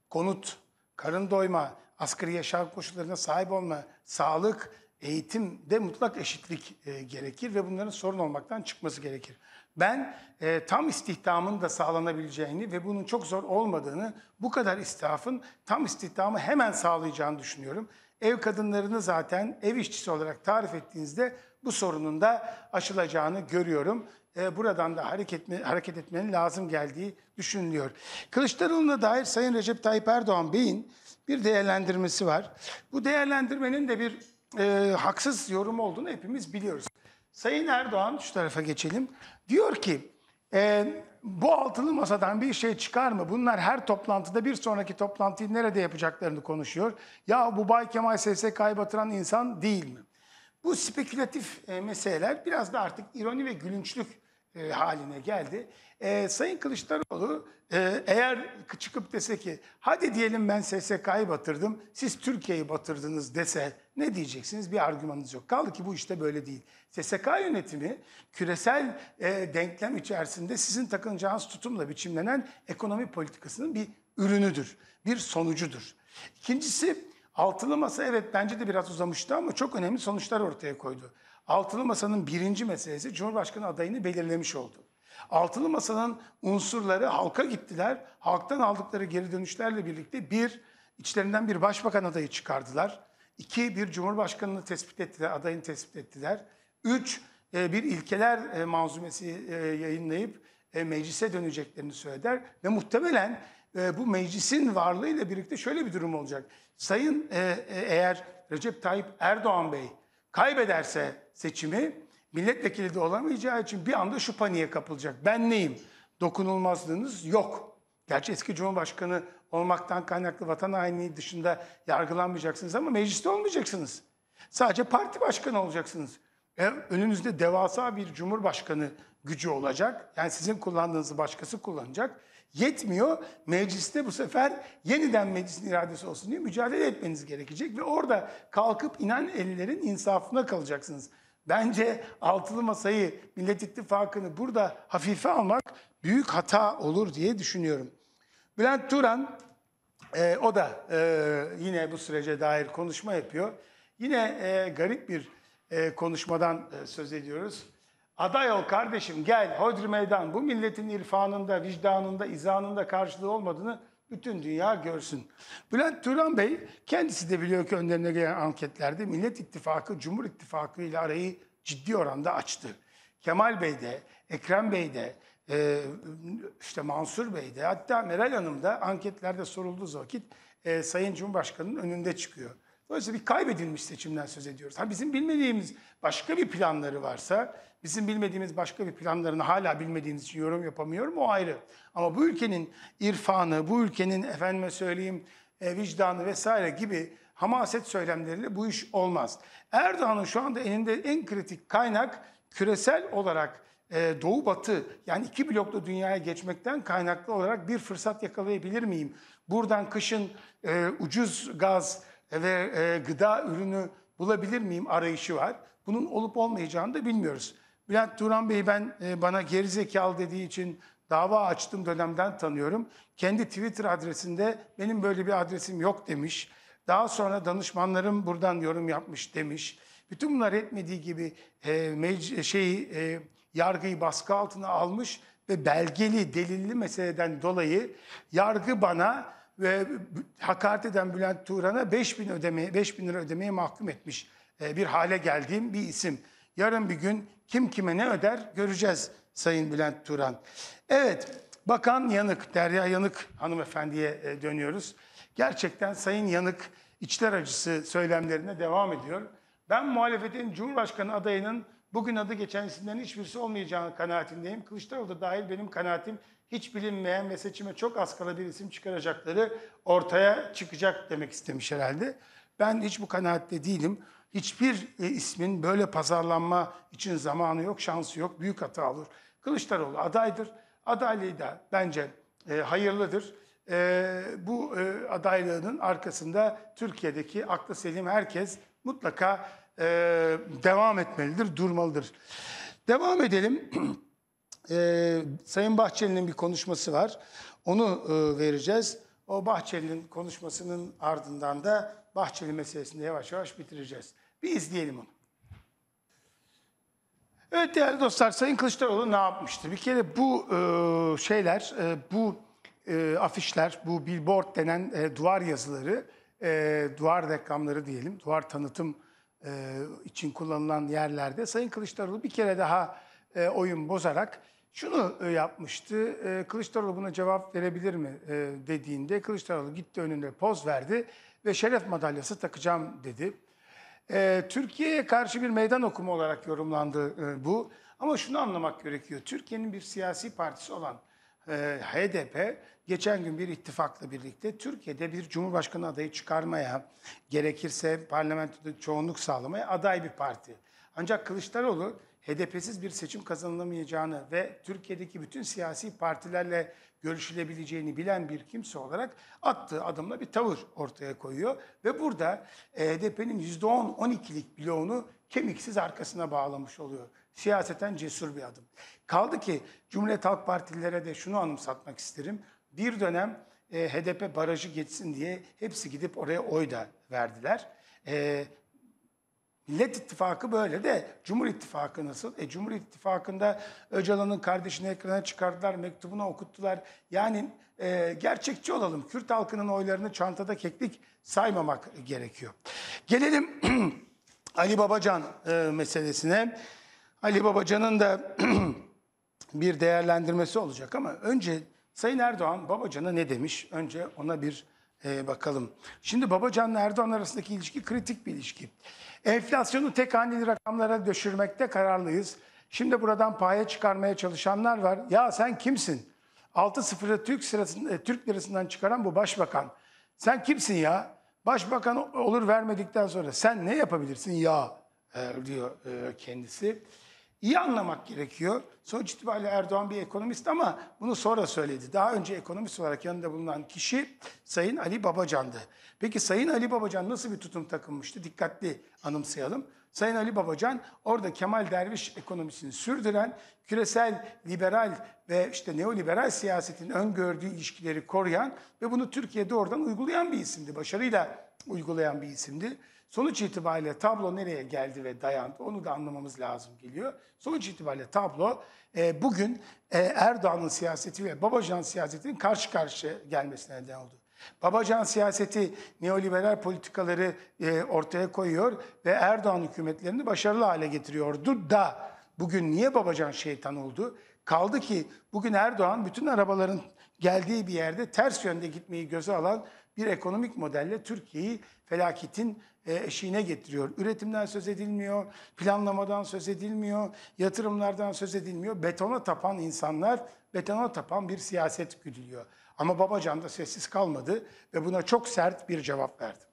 Konut, karın doyma, asgari yaşam koşullarına sahip olma, sağlık, eğitimde mutlak eşitlik e, gerekir ve bunların sorun olmaktan çıkması gerekir. Ben e, tam istihdamın da sağlanabileceğini ve bunun çok zor olmadığını, bu kadar istihafın tam istihdamı hemen sağlayacağını düşünüyorum. Ev kadınlarını zaten ev işçisi olarak tarif ettiğinizde bu sorunun da aşılacağını görüyorum. E, buradan da hareket, hareket etmenin lazım geldiği düşünülüyor. Kılıçdaroğlu'na dair Sayın Recep Tayyip Erdoğan Bey'in bir değerlendirmesi var. Bu değerlendirmenin de bir e, haksız yorum olduğunu hepimiz biliyoruz. Sayın Erdoğan şu tarafa geçelim. Diyor ki e, bu altılı masadan bir şey çıkar mı? Bunlar her toplantıda bir sonraki toplantıyı nerede yapacaklarını konuşuyor. Ya bu Bay Kemal SSK'yı batıran insan değil mi? Bu spekülatif e, meseleler biraz da artık ironi ve gülünçlük e, haline geldi. E, Sayın Kılıçdaroğlu e, eğer çıkıp dese ki hadi diyelim ben SSK'yı batırdım, siz Türkiye'yi batırdınız dese ne diyeceksiniz? Bir argümanınız yok. Kaldı ki bu işte böyle değil. SSK yönetimi küresel e, denklem içerisinde sizin takınacağınız tutumla biçimlenen ekonomi politikasının bir ürünüdür, bir sonucudur. İkincisi altılı masa evet bence de biraz uzamıştı ama çok önemli sonuçlar ortaya koydu. Altılı masanın birinci meselesi Cumhurbaşkanı adayını belirlemiş oldu. Altılı masanın unsurları halka gittiler. Halktan aldıkları geri dönüşlerle birlikte bir, içlerinden bir başbakan adayı çıkardılar. İki, bir cumhurbaşkanını tespit ettiler, adayını tespit ettiler. Üç, e, bir ilkeler e, manzumesi e, yayınlayıp meclise döneceklerini söyler Ve muhtemelen bu meclisin varlığıyla birlikte şöyle bir durum olacak. Sayın eğer Recep Tayyip Erdoğan Bey kaybederse seçimi milletvekili de olamayacağı için bir anda şu paniğe kapılacak. Ben neyim? Dokunulmazlığınız yok. Gerçi eski Cumhurbaşkanı olmaktan kaynaklı vatan hainliği dışında yargılanmayacaksınız ama mecliste olmayacaksınız. Sadece parti başkanı olacaksınız. Önünüzde devasa bir cumhurbaşkanı gücü olacak. Yani sizin kullandığınızı başkası kullanacak. Yetmiyor. Mecliste bu sefer yeniden meclisin iradesi olsun diye mücadele etmeniz gerekecek. Ve orada kalkıp inen ellerin insafına kalacaksınız. Bence altılı masayı, Millet İttifakı'nı burada hafife almak büyük hata olur diye düşünüyorum. Bülent Turan e, o da e, yine bu sürece dair konuşma yapıyor. Yine e, garip bir e, konuşmadan e, söz ediyoruz. Aday ol kardeşim gel hodri meydan bu milletin irfanında, vicdanında, izanında karşılığı olmadığını bütün dünya görsün. Bülent Turan Bey kendisi de biliyor ki önlerine gelen anketlerde Millet İttifakı, Cumhur İttifakı ile arayı ciddi oranda açtı. Kemal Bey de, Ekrem Bey de, e, işte Mansur Bey de hatta Meral Hanım da anketlerde sorulduğu vakit e, Sayın Cumhurbaşkanı'nın önünde çıkıyor. Dolayısıyla bir kaybedilmiş seçimden söz ediyoruz. Ha bizim bilmediğimiz başka bir planları varsa, bizim bilmediğimiz başka bir planlarını hala bilmediğimiz için yorum yapamıyorum o ayrı. Ama bu ülkenin irfanı, bu ülkenin efendime söyleyeyim e, vicdanı vesaire gibi hamaset söylemleriyle bu iş olmaz. Erdoğan'ın şu anda elinde en kritik kaynak küresel olarak e, Doğu Batı yani iki bloklu dünyaya geçmekten kaynaklı olarak bir fırsat yakalayabilir miyim? Buradan kışın e, ucuz gaz ve e, gıda ürünü bulabilir miyim arayışı var. Bunun olup olmayacağını da bilmiyoruz. Bülent Turan Bey ben e, bana gerizekalı dediği için dava açtığım dönemden tanıyorum. Kendi Twitter adresinde benim böyle bir adresim yok demiş. Daha sonra danışmanlarım buradan yorum yapmış demiş. Bütün bunlar etmediği gibi e, mec- şeyi e, yargıyı baskı altına almış ve belgeli, delilli meseleden dolayı yargı bana ve hakaret eden Bülent Turan'a 5 bin, ödemeye, 5 bin lira ödemeye mahkum etmiş e, bir hale geldiğim bir isim. Yarın bir gün kim kime ne öder göreceğiz Sayın Bülent Turan. Evet, Bakan Yanık, Derya Yanık hanımefendiye e, dönüyoruz. Gerçekten Sayın Yanık içler acısı söylemlerine devam ediyor. Ben muhalefetin Cumhurbaşkanı adayının bugün adı geçen isimlerin hiçbirisi olmayacağını kanaatindeyim. Kılıçdaroğlu da dahil benim kanaatim hiç bilinmeyen ve seçime çok az kala bir isim çıkaracakları ortaya çıkacak demek istemiş herhalde. Ben hiç bu kanaatte değilim. Hiçbir e, ismin böyle pazarlanma için zamanı yok, şansı yok. Büyük hata olur. Kılıçdaroğlu adaydır. Adaylığı da bence e, hayırlıdır. E, bu e, adaylığının arkasında Türkiye'deki aklı selim herkes mutlaka e, devam etmelidir, durmalıdır. Devam edelim. E, Sayın Bahçeli'nin bir konuşması var. Onu e, vereceğiz. O Bahçeli'nin konuşmasının ardından da Bahçeli meselesini yavaş yavaş bitireceğiz. Bir izleyelim onu. Evet değerli dostlar, Sayın Kılıçdaroğlu ne yapmıştı? Bir kere bu e, şeyler, e, bu e, afişler, bu billboard denen e, duvar yazıları, e, duvar reklamları diyelim, duvar tanıtım e, için kullanılan yerlerde Sayın Kılıçdaroğlu bir kere daha e, oyun bozarak şunu e, yapmıştı. E, Kılıçdaroğlu buna cevap verebilir mi e, dediğinde Kılıçdaroğlu gitti önünde poz verdi ve şeref madalyası takacağım dedi. E, Türkiye'ye karşı bir meydan okumu olarak yorumlandı e, bu. Ama şunu anlamak gerekiyor. Türkiye'nin bir siyasi partisi olan ee, HDP geçen gün bir ittifakla birlikte Türkiye'de bir cumhurbaşkanı adayı çıkarmaya, gerekirse parlamentoda çoğunluk sağlamaya aday bir parti. Ancak Kılıçdaroğlu HDP'siz bir seçim kazanılamayacağını ve Türkiye'deki bütün siyasi partilerle görüşülebileceğini bilen bir kimse olarak attığı adımla bir tavır ortaya koyuyor. Ve burada e, HDP'nin %10-12'lik bloğunu kemiksiz arkasına bağlamış oluyor. Siyaseten cesur bir adım. Kaldı ki Cumhuriyet Halk Partililere de şunu anımsatmak isterim. Bir dönem e, HDP barajı geçsin diye hepsi gidip oraya oy da verdiler. E, Millet İttifakı böyle de Cumhur İttifakı nasıl? E, Cumhur İttifakı'nda Öcalan'ın kardeşini ekrana çıkardılar, mektubunu okuttular. Yani e, gerçekçi olalım. Kürt halkının oylarını çantada keklik saymamak gerekiyor. Gelelim Ali Babacan e, meselesine. Ali Babacan'ın da bir değerlendirmesi olacak ama önce Sayın Erdoğan Babacan'a ne demiş? Önce ona bir e, bakalım. Şimdi Babacan'la Erdoğan arasındaki ilişki kritik bir ilişki. Enflasyonu tek haneli rakamlara düşürmekte kararlıyız. Şimdi buradan paya çıkarmaya çalışanlar var. Ya sen kimsin? 6-0'ı Türk, e, Türk lirasından çıkaran bu başbakan. Sen kimsin ya? Başbakan olur vermedikten sonra sen ne yapabilirsin ya? Er, diyor e, kendisi iyi anlamak gerekiyor. Sonuç itibariyle Erdoğan bir ekonomist ama bunu sonra söyledi. Daha önce ekonomist olarak yanında bulunan kişi Sayın Ali Babacan'dı. Peki Sayın Ali Babacan nasıl bir tutum takınmıştı? Dikkatli anımsayalım. Sayın Ali Babacan orada Kemal Derviş ekonomisini sürdüren, küresel liberal ve işte neoliberal siyasetin öngördüğü ilişkileri koruyan ve bunu Türkiye'de oradan uygulayan bir isimdi. Başarıyla uygulayan bir isimdi. Sonuç itibariyle tablo nereye geldi ve dayandı onu da anlamamız lazım geliyor. Sonuç itibariyle tablo e, bugün e, Erdoğan'ın siyaseti ve Babacan siyasetinin karşı karşıya gelmesine neden oldu. Babacan siyaseti neoliberal politikaları e, ortaya koyuyor ve Erdoğan hükümetlerini başarılı hale getiriyordu da bugün niye Babacan şeytan oldu? Kaldı ki bugün Erdoğan bütün arabaların geldiği bir yerde ters yönde gitmeyi göze alan bir ekonomik modelle Türkiye'yi felaketin e, eşiğine getiriyor. Üretimden söz edilmiyor, planlamadan söz edilmiyor, yatırımlardan söz edilmiyor. Betona tapan insanlar, betona tapan bir siyaset güdülüyor. Ama Babacan da sessiz kalmadı ve buna çok sert bir cevap verdi.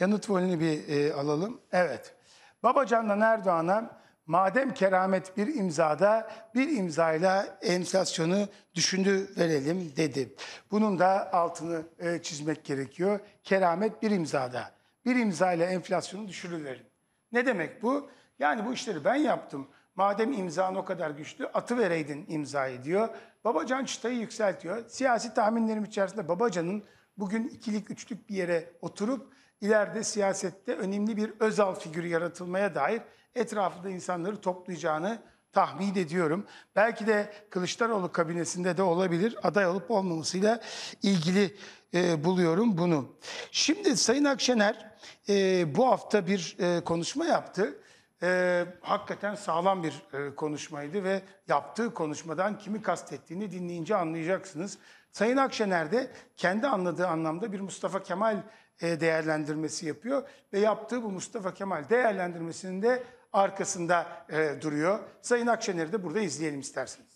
Yanıt volini bir e, alalım. Evet. Babacan'dan Erdoğan'a Madem keramet bir imzada bir imzayla enflasyonu düşündü verelim dedi. Bunun da altını e, çizmek gerekiyor. Keramet bir imzada. Bir imzayla enflasyonu düşürülelim. Ne demek bu? Yani bu işleri ben yaptım. Madem imzan o kadar güçlü atı vereydin imzayı diyor. Babacan çıtayı yükseltiyor. Siyasi tahminlerim içerisinde Babacan'ın bugün ikilik üçlük bir yere oturup ileride siyasette önemli bir özel figürü yaratılmaya dair etrafında insanları toplayacağını tahmin ediyorum. Belki de Kılıçdaroğlu kabinesinde de olabilir. Aday olup olmamasıyla ilgili e, buluyorum bunu. Şimdi Sayın Akşener e, bu hafta bir e, konuşma yaptı. E, hakikaten sağlam bir e, konuşmaydı ve yaptığı konuşmadan kimi kastettiğini dinleyince anlayacaksınız. Sayın Akşener de kendi anladığı anlamda bir Mustafa Kemal e, değerlendirmesi yapıyor ve yaptığı bu Mustafa Kemal değerlendirmesinde de arkasında e, duruyor. Sayın Akşener'i de burada izleyelim isterseniz.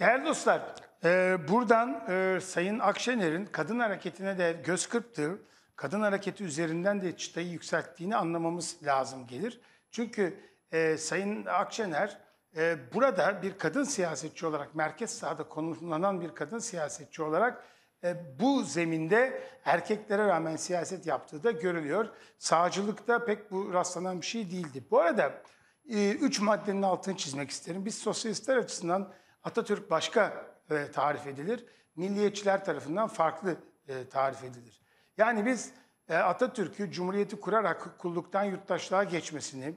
Değerli dostlar, e, buradan e, Sayın Akşener'in kadın hareketine de göz kırptığı, kadın hareketi üzerinden de çıtayı yükselttiğini anlamamız lazım gelir. Çünkü e, Sayın Akşener e, burada bir kadın siyasetçi olarak, merkez sahada konumlanan bir kadın siyasetçi olarak e, bu zeminde erkeklere rağmen siyaset yaptığı da görülüyor. Sağcılıkta pek bu rastlanan bir şey değildi. Bu arada e, üç maddenin altını çizmek isterim. Biz sosyalistler açısından Atatürk başka e, tarif edilir. Milliyetçiler tarafından farklı tarif edilir. Yani biz Atatürk'ü Cumhuriyeti kurarak kulluktan yurttaşlığa geçmesini,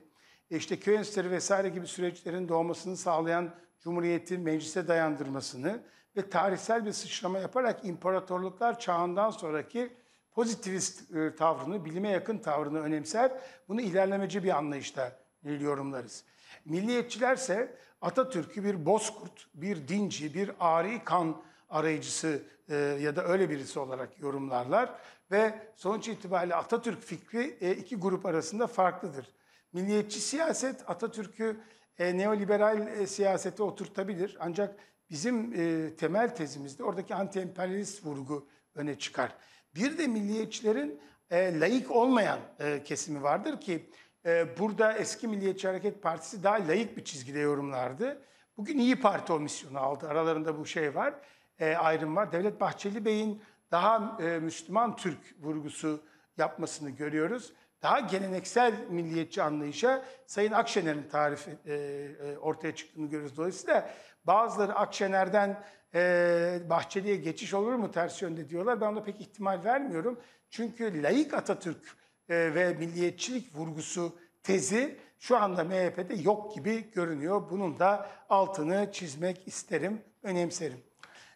işte köy enstitüleri vesaire gibi süreçlerin doğmasını sağlayan Cumhuriyeti meclise dayandırmasını, ve tarihsel bir sıçrama yaparak imparatorluklar çağından sonraki pozitivist e, tavrını, bilime yakın tavrını önemser. Bunu ilerlemeci bir anlayışta yorumlarız. Milliyetçilerse Atatürk'ü bir bozkurt, bir dinci, bir ari kan arayıcısı e, ya da öyle birisi olarak yorumlarlar ve sonuç itibariyle Atatürk fikri e, iki grup arasında farklıdır. Milliyetçi siyaset Atatürk'ü e, neoliberal e, siyasete oturtabilir ancak Bizim e, temel tezimizde oradaki anti-emperyalist vurgu öne çıkar. Bir de milliyetçilerin e, laik olmayan e, kesimi vardır ki e, burada eski Milliyetçi Hareket Partisi daha laik bir çizgide yorumlardı. Bugün iyi Parti o misyonu aldı. Aralarında bu şey var, e, ayrım var. Devlet Bahçeli Bey'in daha e, Müslüman Türk vurgusu yapmasını görüyoruz. Daha geleneksel milliyetçi anlayışa Sayın Akşener'in tarifi e, e, ortaya çıktığını görüyoruz. Dolayısıyla Bazıları Akşener'den e, Bahçeli'ye geçiş olur mu ters yönde diyorlar. Ben ona pek ihtimal vermiyorum. Çünkü layık Atatürk e, ve milliyetçilik vurgusu tezi şu anda MHP'de yok gibi görünüyor. Bunun da altını çizmek isterim, önemserim.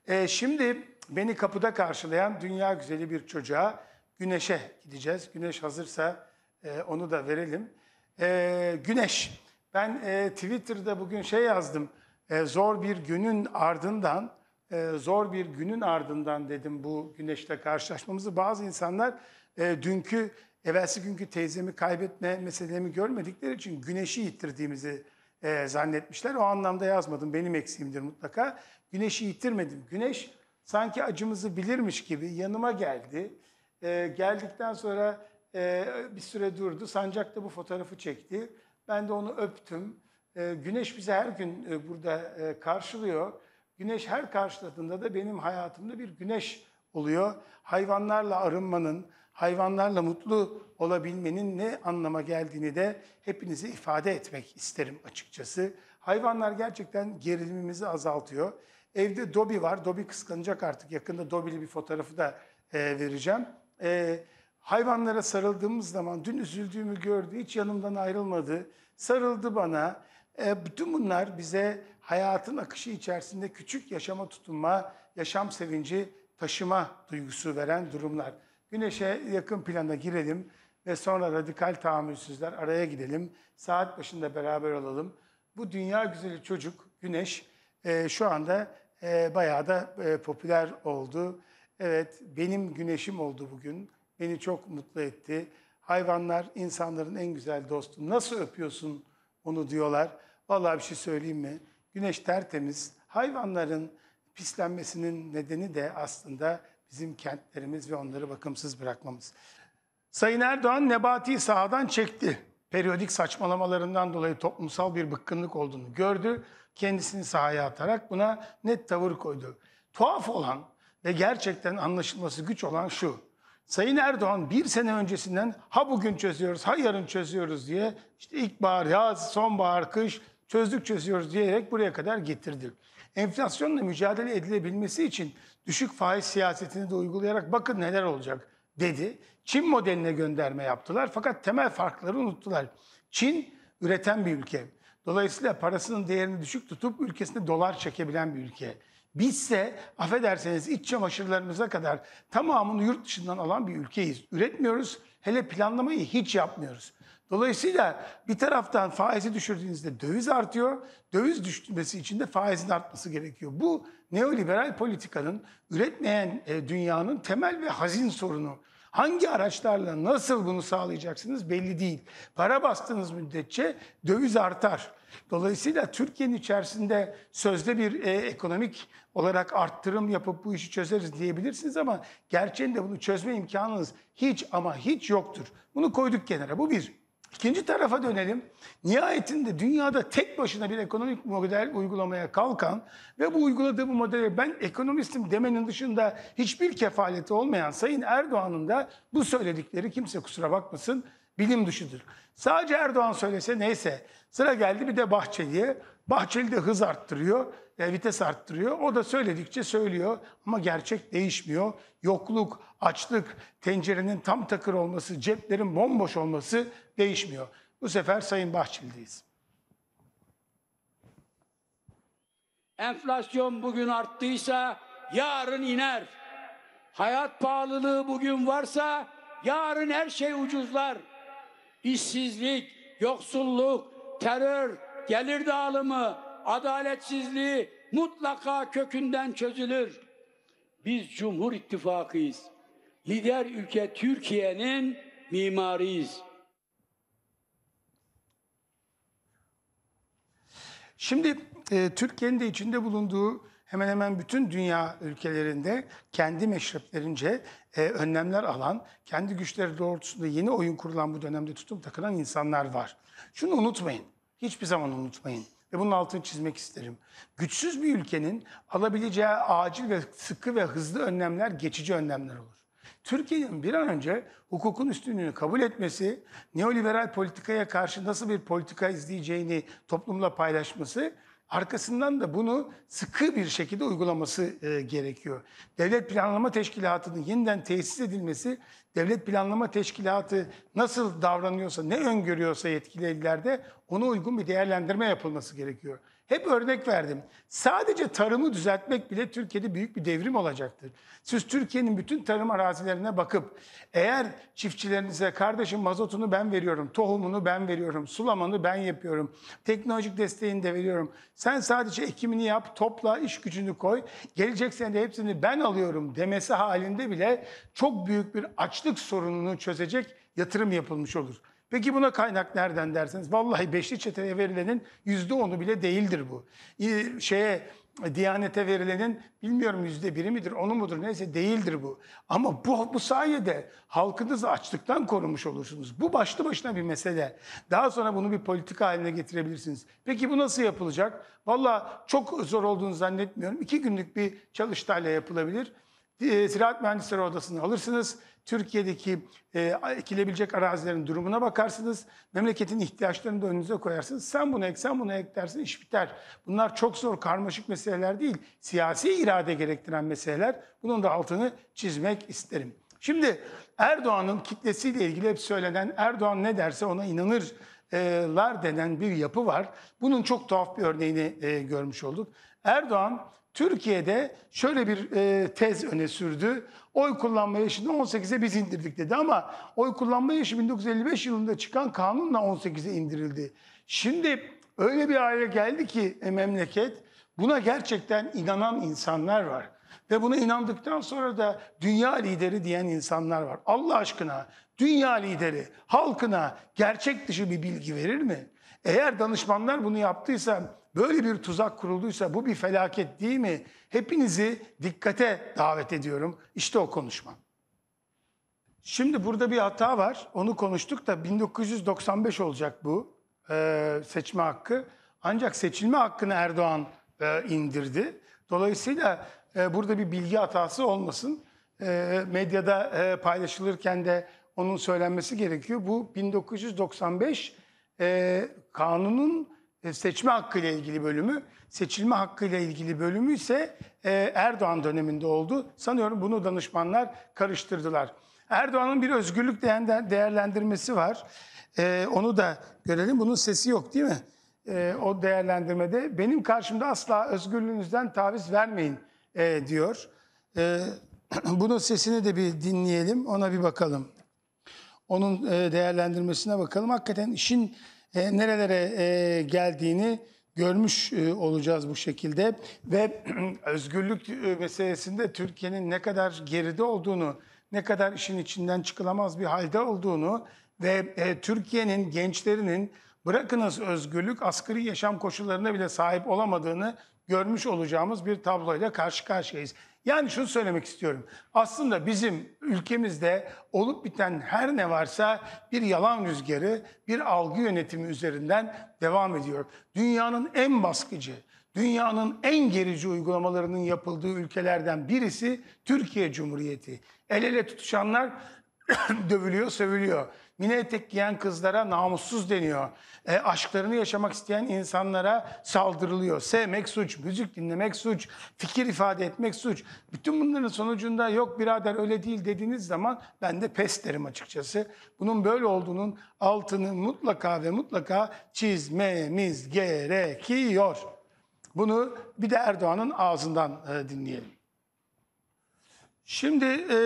E, şimdi beni kapıda karşılayan dünya güzeli bir çocuğa güneşe gideceğiz. Güneş hazırsa e, onu da verelim. E, güneş. Ben e, Twitter'da bugün şey yazdım. E, zor bir günün ardından e, zor bir günün ardından dedim bu güneşle karşılaşmamızı. Bazı insanlar e, dünkü evvelsi günkü teyzemi kaybetme meselemi görmedikleri için güneşi yitirdiğimizi zannetmişler. O anlamda yazmadım. Benim eksiğimdir mutlaka. Güneşi yitirmedim. Güneş sanki acımızı bilirmiş gibi yanıma geldi. geldikten sonra bir süre durdu. Sancakta bu fotoğrafı çekti. Ben de onu öptüm. Ee, güneş bize her gün e, burada e, karşılıyor. Güneş her karşıladığında da benim hayatımda bir güneş oluyor. Hayvanlarla arınmanın, hayvanlarla mutlu olabilmenin ne anlama geldiğini de hepinize ifade etmek isterim açıkçası. Hayvanlar gerçekten gerilimimizi azaltıyor. Evde Dobi var. Dobi kıskanacak artık. Yakında Dobi'li bir fotoğrafı da e, vereceğim. hayvanlara sarıldığımız zaman dün üzüldüğümü gördü. Hiç yanımdan ayrılmadı. Sarıldı bana. E, bütün bunlar bize hayatın akışı içerisinde küçük yaşama tutunma, yaşam sevinci taşıma duygusu veren durumlar. Güneşe yakın plana girelim ve sonra radikal tahammülsüzler araya gidelim. Saat başında beraber olalım. Bu dünya güzeli çocuk Güneş e, şu anda e, bayağı da e, popüler oldu. Evet benim güneşim oldu bugün. Beni çok mutlu etti. Hayvanlar insanların en güzel dostu. Nasıl öpüyorsun? onu diyorlar. Vallahi bir şey söyleyeyim mi? Güneş tertemiz. Hayvanların pislenmesinin nedeni de aslında bizim kentlerimiz ve onları bakımsız bırakmamız. Sayın Erdoğan nebati sahadan çekti. Periyodik saçmalamalarından dolayı toplumsal bir bıkkınlık olduğunu gördü. Kendisini sahaya atarak buna net tavır koydu. Tuhaf olan ve gerçekten anlaşılması güç olan şu. Sayın Erdoğan bir sene öncesinden ha bugün çözüyoruz, ha yarın çözüyoruz diye işte ilkbahar, yaz, sonbahar, kış çözdük çözüyoruz diyerek buraya kadar getirdi. Enflasyonla mücadele edilebilmesi için düşük faiz siyasetini de uygulayarak bakın neler olacak dedi. Çin modeline gönderme yaptılar fakat temel farkları unuttular. Çin üreten bir ülke. Dolayısıyla parasının değerini düşük tutup ülkesinde dolar çekebilen bir ülke. Bizse affederseniz iç çamaşırlarımıza kadar tamamını yurt dışından alan bir ülkeyiz. Üretmiyoruz. Hele planlamayı hiç yapmıyoruz. Dolayısıyla bir taraftan faizi düşürdüğünüzde döviz artıyor. Döviz düşmesi için de faizin artması gerekiyor. Bu neoliberal politikanın üretmeyen e, dünyanın temel ve hazin sorunu. Hangi araçlarla nasıl bunu sağlayacaksınız belli değil. Para bastığınız müddetçe döviz artar. Dolayısıyla Türkiye'nin içerisinde sözde bir e, ekonomik olarak arttırım yapıp bu işi çözeriz diyebilirsiniz ama gerçeğinde bunu çözme imkanınız hiç ama hiç yoktur. Bunu koyduk kenara. Bu bir. İkinci tarafa dönelim. Nihayetinde dünyada tek başına bir ekonomik model uygulamaya kalkan ve bu uyguladığı bu modeli ben ekonomistim demenin dışında hiçbir kefaleti olmayan Sayın Erdoğan'ın da bu söyledikleri kimse kusura bakmasın bilim dışıdır. Sadece Erdoğan söylese neyse sıra geldi bir de Bahçeli'ye. Bahçeli de hız arttırıyor, e, vites arttırıyor. O da söyledikçe söylüyor ama gerçek değişmiyor. Yokluk, açlık, tencerenin tam takır olması, ceplerin bomboş olması değişmiyor. Bu sefer Sayın Bahçeli'deyiz. Enflasyon bugün arttıysa yarın iner. Hayat pahalılığı bugün varsa yarın her şey ucuzlar. İşsizlik, yoksulluk, terör, gelir dağılımı, adaletsizliği mutlaka kökünden çözülür. Biz Cumhur İttifakı'yız. Lider ülke Türkiye'nin mimarıyız. Şimdi e, Türkiye'nin de içinde bulunduğu hemen hemen bütün dünya ülkelerinde kendi meşreplerince e, önlemler alan, kendi güçleri doğrultusunda yeni oyun kurulan bu dönemde tutum takılan insanlar var. Şunu unutmayın. Hiçbir zaman unutmayın. Ve bunun altını çizmek isterim. Güçsüz bir ülkenin alabileceği acil ve sıkı ve hızlı önlemler geçici önlemler olur. Türkiye'nin bir an önce hukukun üstünlüğünü kabul etmesi, neoliberal politikaya karşı nasıl bir politika izleyeceğini toplumla paylaşması arkasından da bunu sıkı bir şekilde uygulaması e, gerekiyor. Devlet Planlama Teşkilatı'nın yeniden tesis edilmesi, Devlet Planlama Teşkilatı nasıl davranıyorsa, ne öngörüyorsa yetkili ellerde ona uygun bir değerlendirme yapılması gerekiyor. Hep örnek verdim. Sadece tarımı düzeltmek bile Türkiye'de büyük bir devrim olacaktır. Siz Türkiye'nin bütün tarım arazilerine bakıp eğer çiftçilerinize kardeşim mazotunu ben veriyorum, tohumunu ben veriyorum, sulamanı ben yapıyorum, teknolojik desteğini de veriyorum. Sen sadece ekimini yap, topla, iş gücünü koy, gelecek sene hepsini ben alıyorum demesi halinde bile çok büyük bir açlık sorununu çözecek yatırım yapılmış olur. Peki buna kaynak nereden dersiniz? vallahi beşli çeteye verilenin yüzde onu bile değildir bu. Şeye Diyanete verilenin bilmiyorum yüzde biri midir, onu mudur neyse değildir bu. Ama bu, bu sayede halkınızı açlıktan korumuş olursunuz. Bu başlı başına bir mesele. Daha sonra bunu bir politika haline getirebilirsiniz. Peki bu nasıl yapılacak? Valla çok zor olduğunu zannetmiyorum. İki günlük bir çalıştayla yapılabilir e, Ziraat Mühendisleri Odası'nı alırsınız. Türkiye'deki e, ekilebilecek arazilerin durumuna bakarsınız. Memleketin ihtiyaçlarını da önünüze koyarsınız. Sen bunu ek, sen bunu ek dersin iş biter. Bunlar çok zor, karmaşık meseleler değil. Siyasi irade gerektiren meseleler. Bunun da altını çizmek isterim. Şimdi Erdoğan'ın kitlesiyle ilgili hep söylenen Erdoğan ne derse ona inanırlar e, denen bir yapı var. Bunun çok tuhaf bir örneğini e, görmüş olduk. Erdoğan Türkiye'de şöyle bir e, tez öne sürdü. Oy kullanma yaşını 18'e biz indirdik dedi ama oy kullanma yaşı 1955 yılında çıkan kanunla 18'e indirildi. Şimdi öyle bir hale geldi ki e, memleket buna gerçekten inanan insanlar var. Ve buna inandıktan sonra da dünya lideri diyen insanlar var. Allah aşkına dünya lideri halkına gerçek dışı bir bilgi verir mi? Eğer danışmanlar bunu yaptıysa böyle bir tuzak kurulduysa bu bir felaket değil mi? Hepinizi dikkate davet ediyorum. İşte o konuşma. Şimdi burada bir hata var. Onu konuştuk da 1995 olacak bu e, seçme hakkı. Ancak seçilme hakkını Erdoğan e, indirdi. Dolayısıyla e, burada bir bilgi hatası olmasın. E, medyada e, paylaşılırken de onun söylenmesi gerekiyor. Bu 1995 e, kanunun e, seçme hakkı ile ilgili bölümü, seçilme hakkı ile ilgili bölümü ise e, Erdoğan döneminde oldu. Sanıyorum bunu danışmanlar karıştırdılar. Erdoğan'ın bir özgürlük değerlendirmesi var. E, onu da görelim. Bunun sesi yok değil mi? O değerlendirmede benim karşımda asla özgürlüğünüzden taviz vermeyin diyor. Bunun sesini de bir dinleyelim, ona bir bakalım. Onun değerlendirmesine bakalım. Hakikaten işin e, nerelere e, geldiğini görmüş e, olacağız bu şekilde ve özgürlük e, meselesinde Türkiye'nin ne kadar geride olduğunu, ne kadar işin içinden çıkılamaz bir halde olduğunu ve Türkiye'nin gençlerinin bırakınız özgürlük asgari yaşam koşullarına bile sahip olamadığını görmüş olacağımız bir tabloyla karşı karşıyayız. Yani şunu söylemek istiyorum. Aslında bizim ülkemizde olup biten her ne varsa bir yalan rüzgarı, bir algı yönetimi üzerinden devam ediyor. Dünyanın en baskıcı, dünyanın en gerici uygulamalarının yapıldığı ülkelerden birisi Türkiye Cumhuriyeti. El ele tutuşanlar dövülüyor, sövülüyor. Mini etek giyen kızlara namussuz deniyor. E, aşklarını yaşamak isteyen insanlara saldırılıyor. Sevmek suç, müzik dinlemek suç, fikir ifade etmek suç. Bütün bunların sonucunda yok birader öyle değil dediğiniz zaman ben de pes derim açıkçası. Bunun böyle olduğunun altını mutlaka ve mutlaka çizmemiz gerekiyor. Bunu bir de Erdoğan'ın ağzından e, dinleyelim. Şimdi e,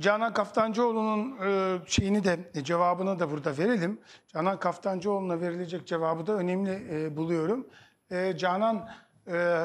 Canan Kaftancıoğlu'nun e, şeyini de e, cevabını da burada verelim. Canan Kaftancıoğlu'na verilecek cevabı da önemli e, buluyorum. E, Canan e,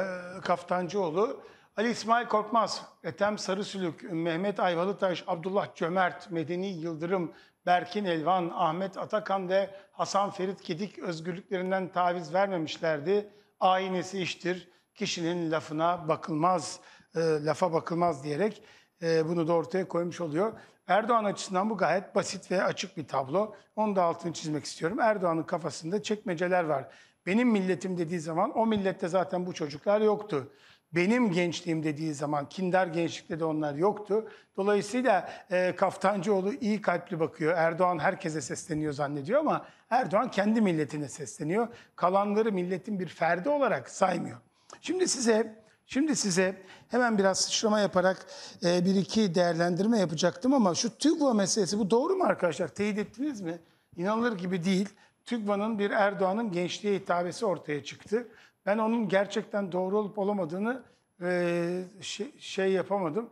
Kaftancıoğlu, Ali İsmail Korkmaz, Ethem Sarısülük, Mehmet Ayvalıtaş, Abdullah Cömert, Medeni Yıldırım, Berkin Elvan, Ahmet Atakan ve Hasan Ferit Gedik özgürlüklerinden taviz vermemişlerdi. Aynesi iştir, kişinin lafına bakılmaz, e, lafa bakılmaz diyerek ee, bunu da ortaya koymuş oluyor. Erdoğan açısından bu gayet basit ve açık bir tablo. Onu da altını çizmek istiyorum. Erdoğan'ın kafasında çekmeceler var. Benim milletim dediği zaman o millette zaten bu çocuklar yoktu. Benim gençliğim dediği zaman kinder gençlikte de onlar yoktu. Dolayısıyla e, Kaftancıoğlu iyi kalpli bakıyor. Erdoğan herkese sesleniyor zannediyor ama Erdoğan kendi milletine sesleniyor. Kalanları milletin bir ferdi olarak saymıyor. Şimdi size Şimdi size hemen biraz sıçrama yaparak e, bir iki değerlendirme yapacaktım ama şu TÜGVA meselesi bu doğru mu arkadaşlar? Teyit ettiniz mi? İnanılır gibi değil. TÜGVA'nın bir Erdoğan'ın gençliğe hitabesi ortaya çıktı. Ben onun gerçekten doğru olup olamadığını e, şey, şey, yapamadım.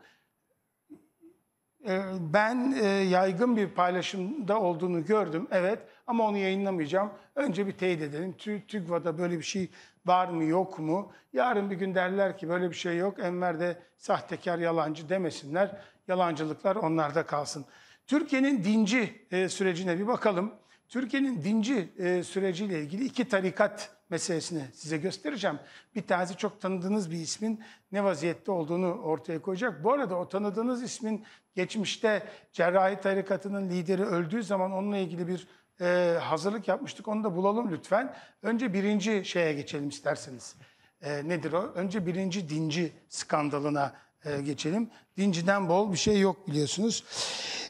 E, ben yaygın bir paylaşımda olduğunu gördüm, evet ama onu yayınlamayacağım. Önce bir teyit edelim. TÜGVA'da böyle bir şey var mı yok mu? Yarın bir gün derler ki böyle bir şey yok. Enver de sahtekar yalancı demesinler. Yalancılıklar onlarda kalsın. Türkiye'nin dinci e, sürecine bir bakalım. Türkiye'nin dinci e, süreciyle ilgili iki tarikat meselesini size göstereceğim. Bir tanesi çok tanıdığınız bir ismin ne vaziyette olduğunu ortaya koyacak. Bu arada o tanıdığınız ismin geçmişte cerrahi tarikatının lideri öldüğü zaman onunla ilgili bir e, hazırlık yapmıştık. Onu da bulalım lütfen. Önce birinci şeye geçelim isterseniz. E, nedir o? Önce birinci dinci skandalına e, geçelim. Dinciden bol bir şey yok biliyorsunuz.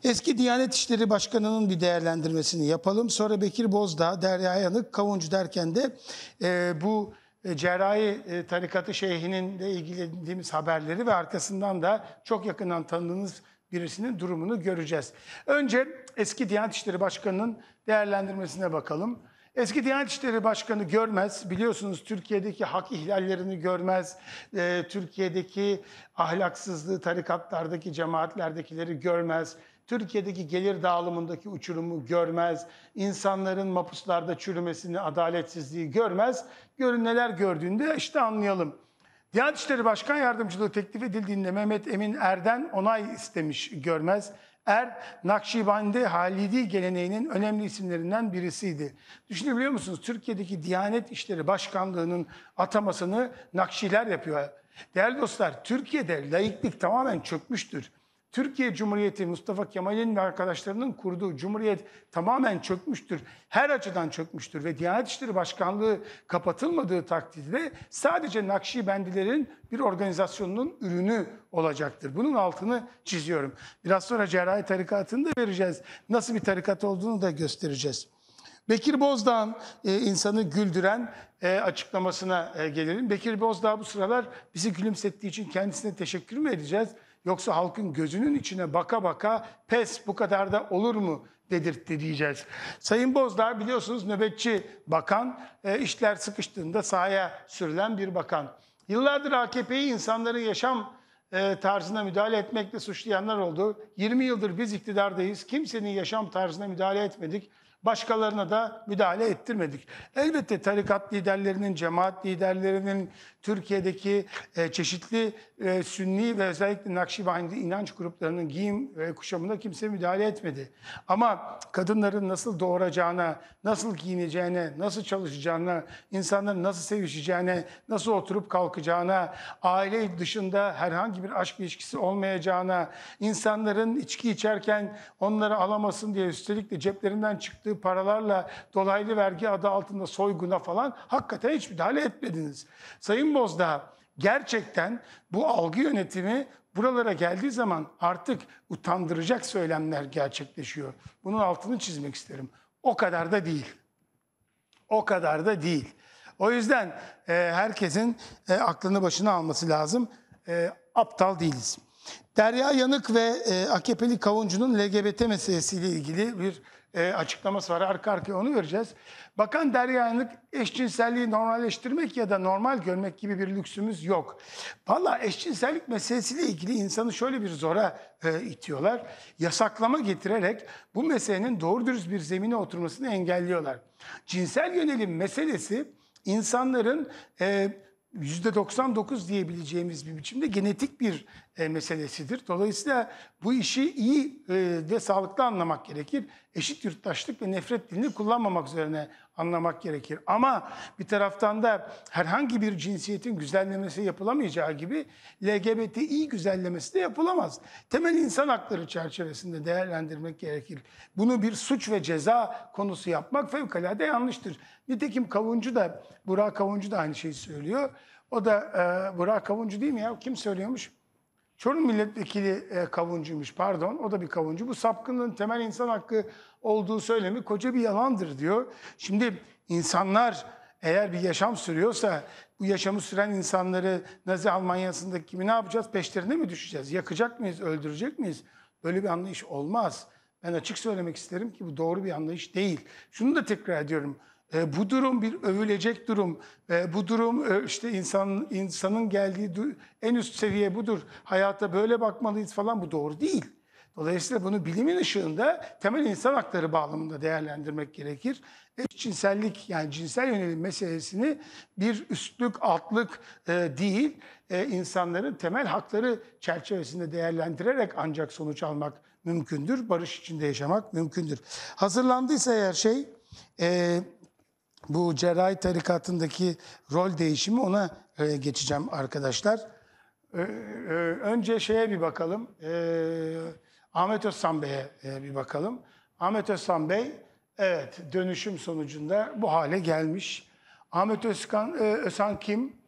Eski Diyanet İşleri Başkanı'nın bir değerlendirmesini yapalım. Sonra Bekir Bozdağ, Derya Yanık, Kavuncu derken de e, bu e, cerrahi e, tarikatı şeyhinin de ilgilendiğimiz haberleri ve arkasından da çok yakından tanıdığınız birisinin durumunu göreceğiz. Önce eski Diyanet İşleri Başkanı'nın değerlendirmesine bakalım. Eski Diyanet İşleri Başkanı görmez, biliyorsunuz Türkiye'deki hak ihlallerini görmez, e, Türkiye'deki ahlaksızlığı, tarikatlardaki, cemaatlerdekileri görmez, Türkiye'deki gelir dağılımındaki uçurumu görmez, insanların mapuslarda çürümesini, adaletsizliği görmez. Görün neler gördüğünde işte anlayalım. Diyanet İşleri Başkan Yardımcılığı teklif edildiğinde Mehmet Emin Erden onay istemiş görmez. Er Nakşibendi Halidi geleneğinin önemli isimlerinden birisiydi. Düşünebiliyor musunuz? Türkiye'deki Diyanet İşleri Başkanlığı'nın atamasını Nakşiler yapıyor. Değerli dostlar, Türkiye'de laiklik tamamen çökmüştür. Türkiye Cumhuriyeti Mustafa Kemal'in ve arkadaşlarının kurduğu cumhuriyet tamamen çökmüştür. Her açıdan çökmüştür ve Diyanet İşleri Başkanlığı kapatılmadığı takdirde sadece Nakşibendilerin bir organizasyonunun ürünü olacaktır. Bunun altını çiziyorum. Biraz sonra cerrahi tarikatını da vereceğiz. Nasıl bir tarikat olduğunu da göstereceğiz. Bekir Bozdağ'ın e, insanı güldüren e, açıklamasına e, gelelim. Bekir Bozdağ bu sıralar bizi gülümsettiği için kendisine teşekkür mü edeceğiz? Yoksa halkın gözünün içine baka baka pes bu kadar da olur mu dedirtti diyeceğiz. Sayın Bozdağ biliyorsunuz nöbetçi bakan, e, işler sıkıştığında sahaya sürülen bir bakan. Yıllardır AKP'yi insanların yaşam e, tarzına müdahale etmekle suçlayanlar oldu. 20 yıldır biz iktidardayız. Kimsenin yaşam tarzına müdahale etmedik. Başkalarına da müdahale ettirmedik. Elbette tarikat liderlerinin, cemaat liderlerinin, Türkiye'deki e, çeşitli e, sünni ve özellikle Nakşibendi inanç gruplarının giyim ve kuşamına kimse müdahale etmedi. Ama kadınların nasıl doğuracağına, nasıl giyineceğine, nasıl çalışacağına, insanların nasıl sevişeceğine, nasıl oturup kalkacağına, aile dışında herhangi bir aşk ilişkisi olmayacağına, insanların içki içerken onları alamasın diye üstelik de ceplerinden çıktığı çıktığı paralarla dolaylı vergi adı altında soyguna falan hakikaten hiç müdahale etmediniz. Sayın Bozdağ gerçekten bu algı yönetimi buralara geldiği zaman artık utandıracak söylemler gerçekleşiyor. Bunun altını çizmek isterim. O kadar da değil. O kadar da değil. O yüzden e, herkesin e, aklını başına alması lazım. E, aptal değiliz. Derya Yanık ve e, AKP'li Kavuncu'nun LGBT meselesiyle ilgili bir e, açıklaması var. Arka arkaya onu göreceğiz. Bakan Derya eşcinselliği normalleştirmek ya da normal görmek gibi bir lüksümüz yok. Valla eşcinsellik meselesiyle ilgili insanı şöyle bir zora e, itiyorlar. Yasaklama getirerek bu meselenin doğru dürüst bir zemine oturmasını engelliyorlar. Cinsel yönelim meselesi insanların... E, %99 diyebileceğimiz bir biçimde genetik bir e, meselesidir. Dolayısıyla bu işi iyi e, ve sağlıklı anlamak gerekir. Eşit yurttaşlık ve nefret dilini kullanmamak üzerine anlamak gerekir. Ama bir taraftan da herhangi bir cinsiyetin güzellemesi yapılamayacağı gibi LGBTİ güzellemesi de yapılamaz. Temel insan hakları çerçevesinde değerlendirmek gerekir. Bunu bir suç ve ceza konusu yapmak fevkalade yanlıştır. Nitekim Kavuncu da, Burak Kavuncu da aynı şeyi söylüyor. O da e, Burak Kavuncu değil mi ya? Kim söylüyormuş? Çorum milletvekili e, kavuncuymuş pardon o da bir kavuncu. Bu sapkının temel insan hakkı olduğu söylemi koca bir yalandır diyor. Şimdi insanlar eğer bir yaşam sürüyorsa bu yaşamı süren insanları Nazi Almanya'sındaki kimi ne yapacağız? Peşlerine mi düşeceğiz? Yakacak mıyız? Öldürecek miyiz? Böyle bir anlayış olmaz. Ben açık söylemek isterim ki bu doğru bir anlayış değil. Şunu da tekrar ediyorum. E, bu durum bir övülecek durum. E, bu durum e, işte insanın insanın geldiği en üst seviye budur. Hayata böyle bakmalıyız falan bu doğru değil. Dolayısıyla bunu bilimin ışığında temel insan hakları bağlamında değerlendirmek gerekir. E, cinsellik yani cinsel yönelim meselesini bir üstlük, altlık e, değil, e, insanların temel hakları çerçevesinde değerlendirerek ancak sonuç almak mümkündür. Barış içinde yaşamak mümkündür. Hazırlandıysa eğer şey... E, bu cerrahi tarikatındaki rol değişimi ona e, geçeceğim arkadaşlar. Ee, e, önce şeye bir bakalım. Ee, Ahmet Özsan Bey'e e, bir bakalım. Ahmet Özsan Bey evet dönüşüm sonucunda bu hale gelmiş. Ahmet Özkan, e, kim?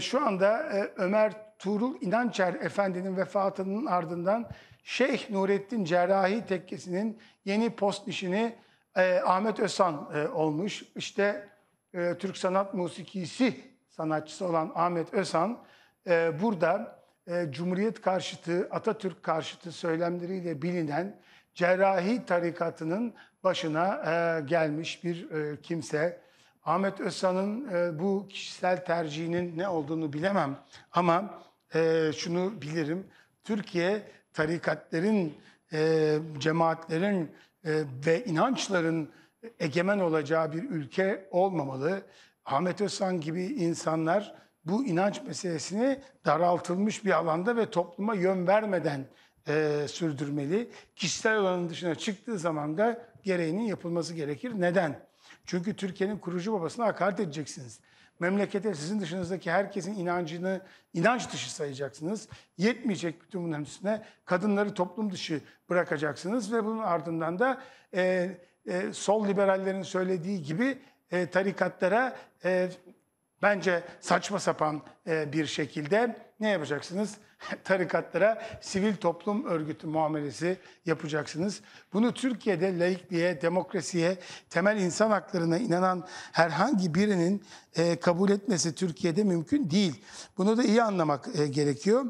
şu anda Ömer Tuğrul İnançer Efendi'nin vefatının ardından Şeyh Nurettin Cerrahi Tekkesi'nin yeni post işini e, Ahmet Özsan e, olmuş. İşte e, Türk sanat musikisi sanatçısı olan Ahmet Özhan e, burada e, Cumhuriyet karşıtı, Atatürk karşıtı söylemleriyle bilinen cerrahi tarikatının başına e, gelmiş bir e, kimse. Ahmet Özhan'ın e, bu kişisel tercihinin ne olduğunu bilemem ama e, şunu bilirim. Türkiye tarikatların, e, cemaatlerin ee, ve inançların egemen olacağı bir ülke olmamalı. Ahmet Özhan gibi insanlar bu inanç meselesini daraltılmış bir alanda ve topluma yön vermeden e, sürdürmeli. Kişisel alanın dışına çıktığı zaman da gereğinin yapılması gerekir. Neden? Çünkü Türkiye'nin kurucu babasına hakaret edeceksiniz memlekete sizin dışınızdaki herkesin inancını inanç dışı sayacaksınız. Yetmeyecek bütün bunların üstüne kadınları toplum dışı bırakacaksınız ve bunun ardından da e, e, sol liberallerin söylediği gibi e, tarikatlara e, bence saçma sapan e, bir şekilde ne yapacaksınız? Tarikatlara sivil toplum örgütü muamelesi yapacaksınız. Bunu Türkiye'de laikliğe, demokrasiye, temel insan haklarına inanan herhangi birinin e, kabul etmesi Türkiye'de mümkün değil. Bunu da iyi anlamak e, gerekiyor.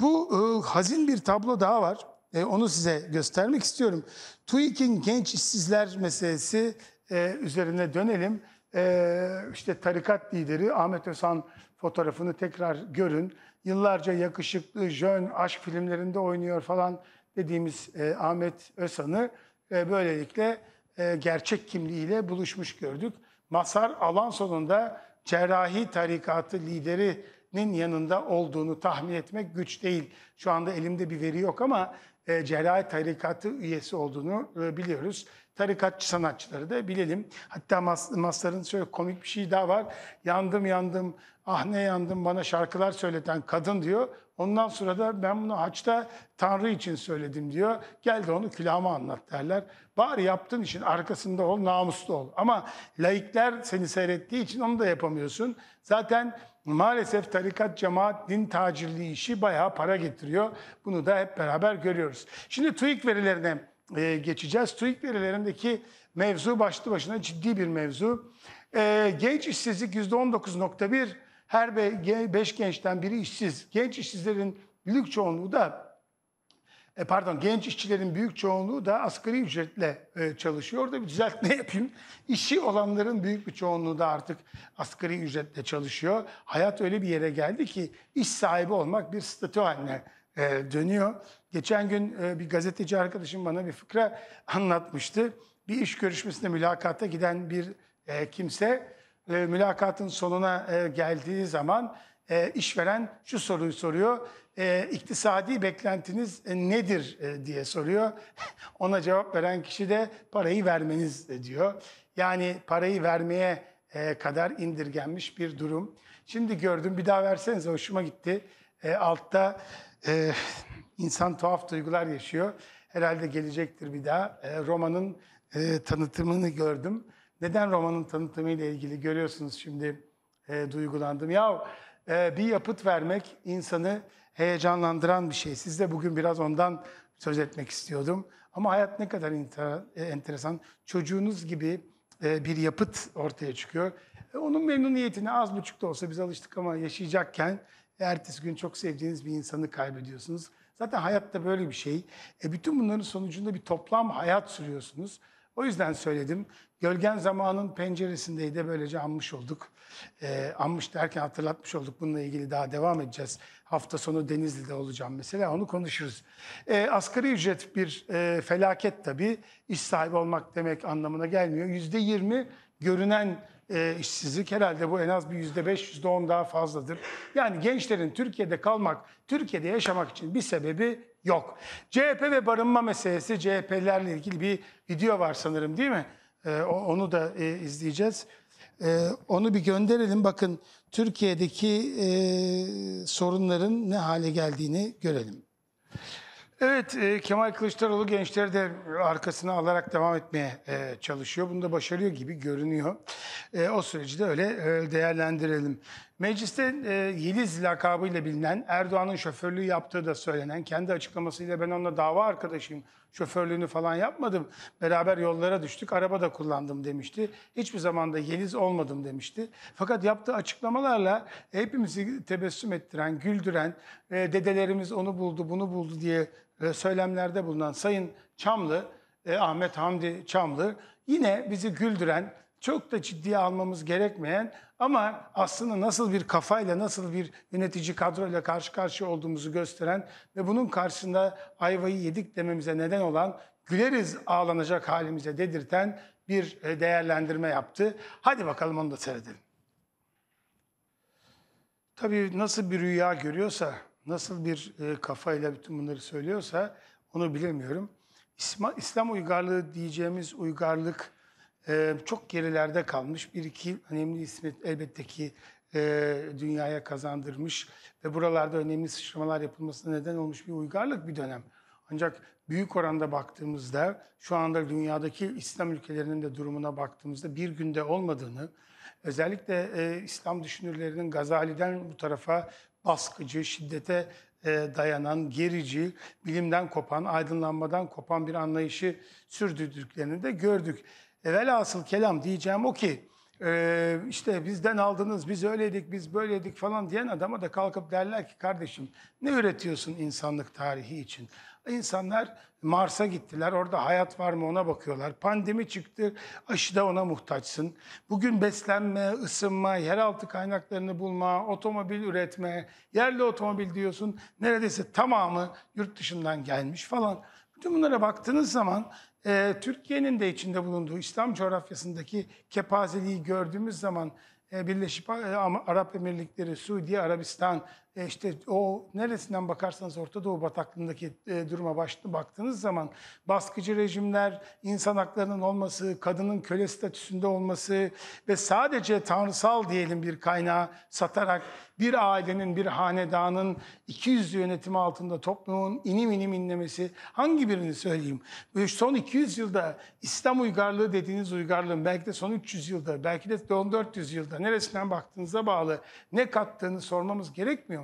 Bu e, hazin bir tablo daha var. E, onu size göstermek istiyorum. TÜİK'in genç işsizler meselesi e, üzerine dönelim. E, işte tarikat lideri Ahmet Özhan fotoğrafını tekrar görün yıllarca yakışıklı, jön, aşk filmlerinde oynuyor falan dediğimiz e, Ahmet Özan'ı e, böylelikle e, gerçek kimliğiyle buluşmuş gördük. Masar alan sonunda cerrahi tarikatı liderinin yanında olduğunu tahmin etmek güç değil. Şu anda elimde bir veri yok ama e, cerrahi tarikatı üyesi olduğunu e, biliyoruz tarikatçı sanatçıları da bilelim. Hatta Mas Maslar'ın şöyle komik bir şey daha var. Yandım yandım, ah ne yandım bana şarkılar söyleten kadın diyor. Ondan sonra da ben bunu haçta Tanrı için söyledim diyor. Geldi onu külahıma anlat derler. Bari yaptığın için arkasında ol, namuslu ol. Ama laikler seni seyrettiği için onu da yapamıyorsun. Zaten maalesef tarikat, cemaat, din tacirliği işi bayağı para getiriyor. Bunu da hep beraber görüyoruz. Şimdi TÜİK verilerine e, geçeceğiz. TÜİK verilerindeki mevzu başlı başına ciddi bir mevzu. E, genç işsizlik %19.1, her 5 gençten biri işsiz. Genç işsizlerin büyük çoğunluğu da e, pardon genç işçilerin büyük çoğunluğu da asgari ücretle e, çalışıyor. Orada bir düzeltme yapayım. İşi olanların büyük bir çoğunluğu da artık asgari ücretle çalışıyor. Hayat öyle bir yere geldi ki iş sahibi olmak bir statü haline e, dönüyor. Geçen gün e, bir gazeteci arkadaşım bana bir fıkra anlatmıştı. Bir iş görüşmesinde mülakata giden bir e, kimse e, mülakatın sonuna geldiği zaman işveren şu soruyu soruyor. İktisadi beklentiniz nedir diye soruyor. Ona cevap veren kişi de parayı vermeniz diyor. Yani parayı vermeye kadar indirgenmiş bir durum. Şimdi gördüm bir daha verseniz hoşuma gitti. Altta... İnsan tuhaf duygular yaşıyor. Herhalde gelecektir bir daha. E, romanın e, tanıtımını gördüm. Neden romanın tanıtımıyla ilgili görüyorsunuz şimdi e, duygulandım. Ya e, bir yapıt vermek insanı heyecanlandıran bir şey. Siz de bugün biraz ondan söz etmek istiyordum. Ama hayat ne kadar e, enteresan. Çocuğunuz gibi e, bir yapıt ortaya çıkıyor. E, onun memnuniyetini az buçuk da olsa biz alıştık ama yaşayacakken ertesi gün çok sevdiğiniz bir insanı kaybediyorsunuz. Zaten hayatta böyle bir şey. E bütün bunların sonucunda bir toplam hayat sürüyorsunuz. O yüzden söyledim. Gölgen zamanın penceresindeydi böylece anmış olduk. E, anmış derken hatırlatmış olduk. Bununla ilgili daha devam edeceğiz. Hafta sonu Denizli'de olacağım mesela. Onu konuşuruz. E, asgari ücret bir e, felaket tabii. İş sahibi olmak demek anlamına gelmiyor. Yüzde yirmi görünen e, işsizlik herhalde bu en az bir yüzde beş, yüzde on daha fazladır. Yani gençlerin Türkiye'de kalmak, Türkiye'de yaşamak için bir sebebi yok. CHP ve barınma meselesi CHP'lerle ilgili bir video var sanırım değil mi? E, onu da e, izleyeceğiz. E, onu bir gönderelim. Bakın Türkiye'deki e, sorunların ne hale geldiğini görelim. Evet, e, Kemal Kılıçdaroğlu gençleri de arkasına alarak devam etmeye e, çalışıyor. Bunu da başarıyor gibi görünüyor. E, o süreci de öyle değerlendirelim. Mecliste e, Yeliz lakabıyla bilinen Erdoğan'ın şoförlüğü yaptığı da söylenen, kendi açıklamasıyla ben onunla dava arkadaşıyım, şoförlüğünü falan yapmadım, beraber yollara düştük, araba da kullandım demişti. Hiçbir zamanda Yeliz olmadım demişti. Fakat yaptığı açıklamalarla hepimizi tebessüm ettiren, güldüren, dedelerimiz onu buldu, bunu buldu diye e, söylemlerde bulunan Sayın Çamlı, e, Ahmet Hamdi Çamlı yine bizi güldüren, çok da ciddiye almamız gerekmeyen ama aslında nasıl bir kafayla, nasıl bir yönetici kadroyla karşı karşıya olduğumuzu gösteren ve bunun karşısında ayvayı yedik dememize neden olan güleriz ağlanacak halimize dedirten bir e, değerlendirme yaptı. Hadi bakalım onu da seyredelim. Tabii nasıl bir rüya görüyorsa nasıl bir e, kafayla bütün bunları söylüyorsa onu bilemiyorum. İslam uygarlığı diyeceğimiz uygarlık e, çok gerilerde kalmış. Bir iki önemli ismi elbette ki e, dünyaya kazandırmış ve buralarda önemli sıçramalar yapılmasına neden olmuş bir uygarlık bir dönem. Ancak büyük oranda baktığımızda şu anda dünyadaki İslam ülkelerinin de durumuna baktığımızda bir günde olmadığını özellikle e, İslam düşünürlerinin Gazali'den bu tarafa baskıcı, şiddete e, dayanan, gerici, bilimden kopan, aydınlanmadan kopan bir anlayışı sürdürdüklerini de gördük. asıl kelam diyeceğim o ki ee, işte bizden aldınız, biz öyleydik, biz böyleydik falan diyen adama da kalkıp derler ki kardeşim ne üretiyorsun insanlık tarihi için? İnsanlar Mars'a gittiler. Orada hayat var mı ona bakıyorlar. Pandemi çıktı. aşı da ona muhtaçsın. Bugün beslenme, ısınma, yeraltı kaynaklarını bulma, otomobil üretme, yerli otomobil diyorsun. Neredeyse tamamı yurt dışından gelmiş falan. Bütün bunlara baktığınız zaman e, Türkiye'nin de içinde bulunduğu İslam coğrafyasındaki kepazeliği gördüğümüz zaman e, Birleşik e, Arap Emirlikleri, Suudi Arabistan e işte o neresinden bakarsanız Orta Doğu bataklığındaki e, duruma baş, baktığınız zaman baskıcı rejimler, insan haklarının olması, kadının köle statüsünde olması ve sadece tanrısal diyelim bir kaynağı satarak bir ailenin, bir hanedanın 200 yönetimi altında toplumun inim inim inlemesi hangi birini söyleyeyim? Son 200 yılda İslam uygarlığı dediğiniz uygarlığın belki de son 300 yılda, belki de 1400 yılda neresinden baktığınıza bağlı ne kattığını sormamız gerekmiyor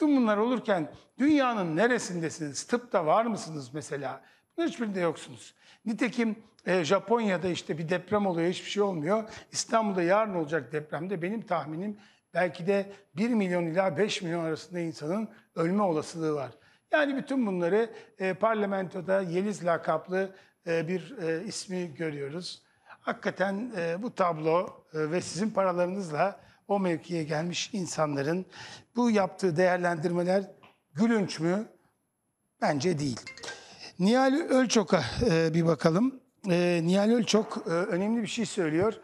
Tüm bunlar olurken dünyanın neresindesiniz? Tıpta var mısınız mesela? Bunun hiçbirinde yoksunuz. Nitekim e, Japonya'da işte bir deprem oluyor, hiçbir şey olmuyor. İstanbul'da yarın olacak depremde benim tahminim belki de 1 milyon ila 5 milyon arasında insanın ölme olasılığı var. Yani bütün bunları e, parlamentoda Yeliz lakaplı e, bir e, ismi görüyoruz. Hakikaten e, bu tablo e, ve sizin paralarınızla o mevkiye gelmiş insanların bu yaptığı değerlendirmeler gülünç mü? Bence değil. Nihal Ölçok'a e, bir bakalım. E, Nihal Ölçok e, önemli bir şey söylüyor.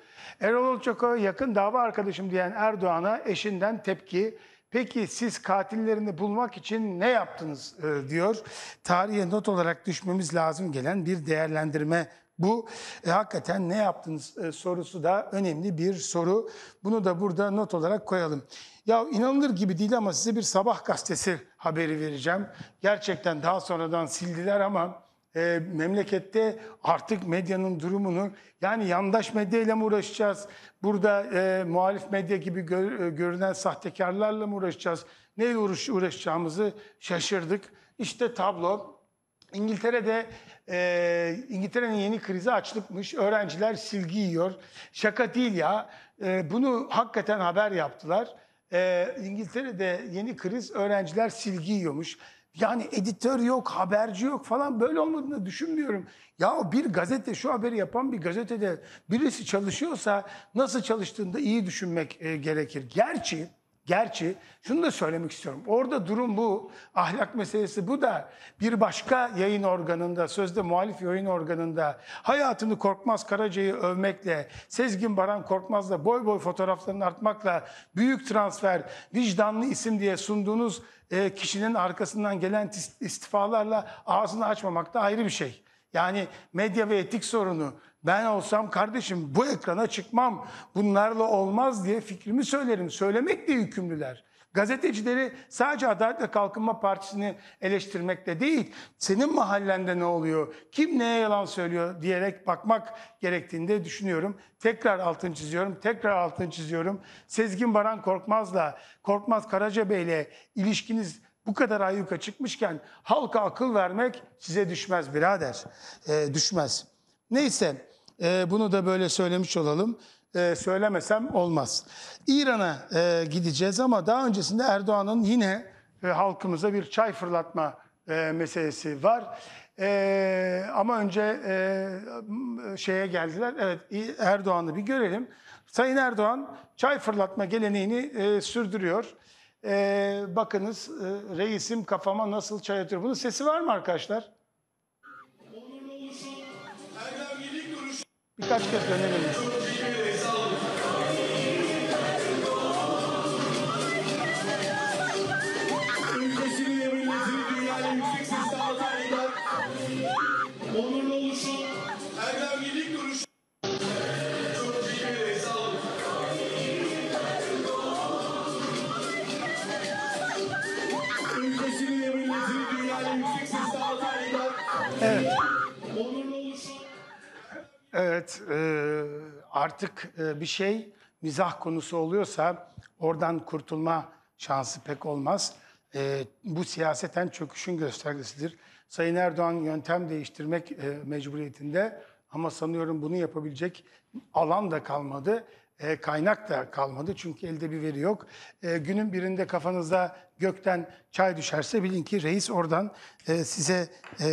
Erol Ölçok'a yakın dava arkadaşım diyen Erdoğan'a eşinden tepki. Peki siz katillerini bulmak için ne yaptınız e, diyor. Tarihe not olarak düşmemiz lazım gelen bir değerlendirme bu e, hakikaten ne yaptınız e, sorusu da önemli bir soru. Bunu da burada not olarak koyalım. Ya inanılır gibi değil ama size bir sabah gazetesi haberi vereceğim. Gerçekten daha sonradan sildiler ama e, memlekette artık medyanın durumunu yani yandaş medyayla mı uğraşacağız? Burada e, muhalif medya gibi gör, e, görünen sahtekarlarla mı uğraşacağız? Neyle uğraş, uğraşacağımızı şaşırdık. İşte tablo. İngiltere'de e, İngiltere'nin yeni krizi açlıkmış. Öğrenciler silgi yiyor. Şaka değil ya. E, bunu hakikaten haber yaptılar. E, İngiltere'de yeni kriz öğrenciler silgi yiyormuş. Yani editör yok, haberci yok falan böyle olmadığını düşünmüyorum. Ya bir gazete, şu haberi yapan bir gazetede birisi çalışıyorsa nasıl çalıştığında iyi düşünmek e, gerekir. Gerçi Gerçi şunu da söylemek istiyorum. Orada durum bu. Ahlak meselesi bu da bir başka yayın organında, sözde muhalif yayın organında hayatını Korkmaz Karaca'yı övmekle, Sezgin Baran Korkmaz'la boy boy fotoğraflarını artmakla büyük transfer, vicdanlı isim diye sunduğunuz e, kişinin arkasından gelen istifalarla ağzını açmamak da ayrı bir şey. Yani medya ve etik sorunu, ben olsam kardeşim bu ekrana çıkmam, bunlarla olmaz diye fikrimi söylerim. Söylemekle yükümlüler. Gazetecileri sadece Adalet ve Kalkınma Partisi'ni eleştirmekle değil, senin mahallende ne oluyor, kim neye yalan söylüyor diyerek bakmak gerektiğini de düşünüyorum. Tekrar altın çiziyorum, tekrar altın çiziyorum. Sezgin Baran Korkmaz'la, Korkmaz Karaca Bey'le ilişkiniz bu kadar ayyuka çıkmışken halka akıl vermek size düşmez birader, e, düşmez. Neyse... E, bunu da böyle söylemiş olalım. E, söylemesem olmaz. İran'a e, gideceğiz ama daha öncesinde Erdoğan'ın yine e, halkımıza bir çay fırlatma e, meselesi var. E, ama önce e, şeye geldiler. Evet Erdoğan'ı bir görelim. Sayın Erdoğan çay fırlatma geleneğini e, sürdürüyor. E, bakınız e, reisim kafama nasıl çay atıyor. Bunun sesi var mı arkadaşlar? Birkaç kez dönelim b i artık e, bir şey mizah konusu oluyorsa oradan kurtulma şansı pek olmaz. E, bu siyaseten çöküşün göstergesidir. Sayın Erdoğan yöntem değiştirmek e, mecburiyetinde ama sanıyorum bunu yapabilecek alan da kalmadı. E, kaynak da kalmadı çünkü elde bir veri yok. E, günün birinde kafanıza gökten çay düşerse bilin ki reis oradan e, size e,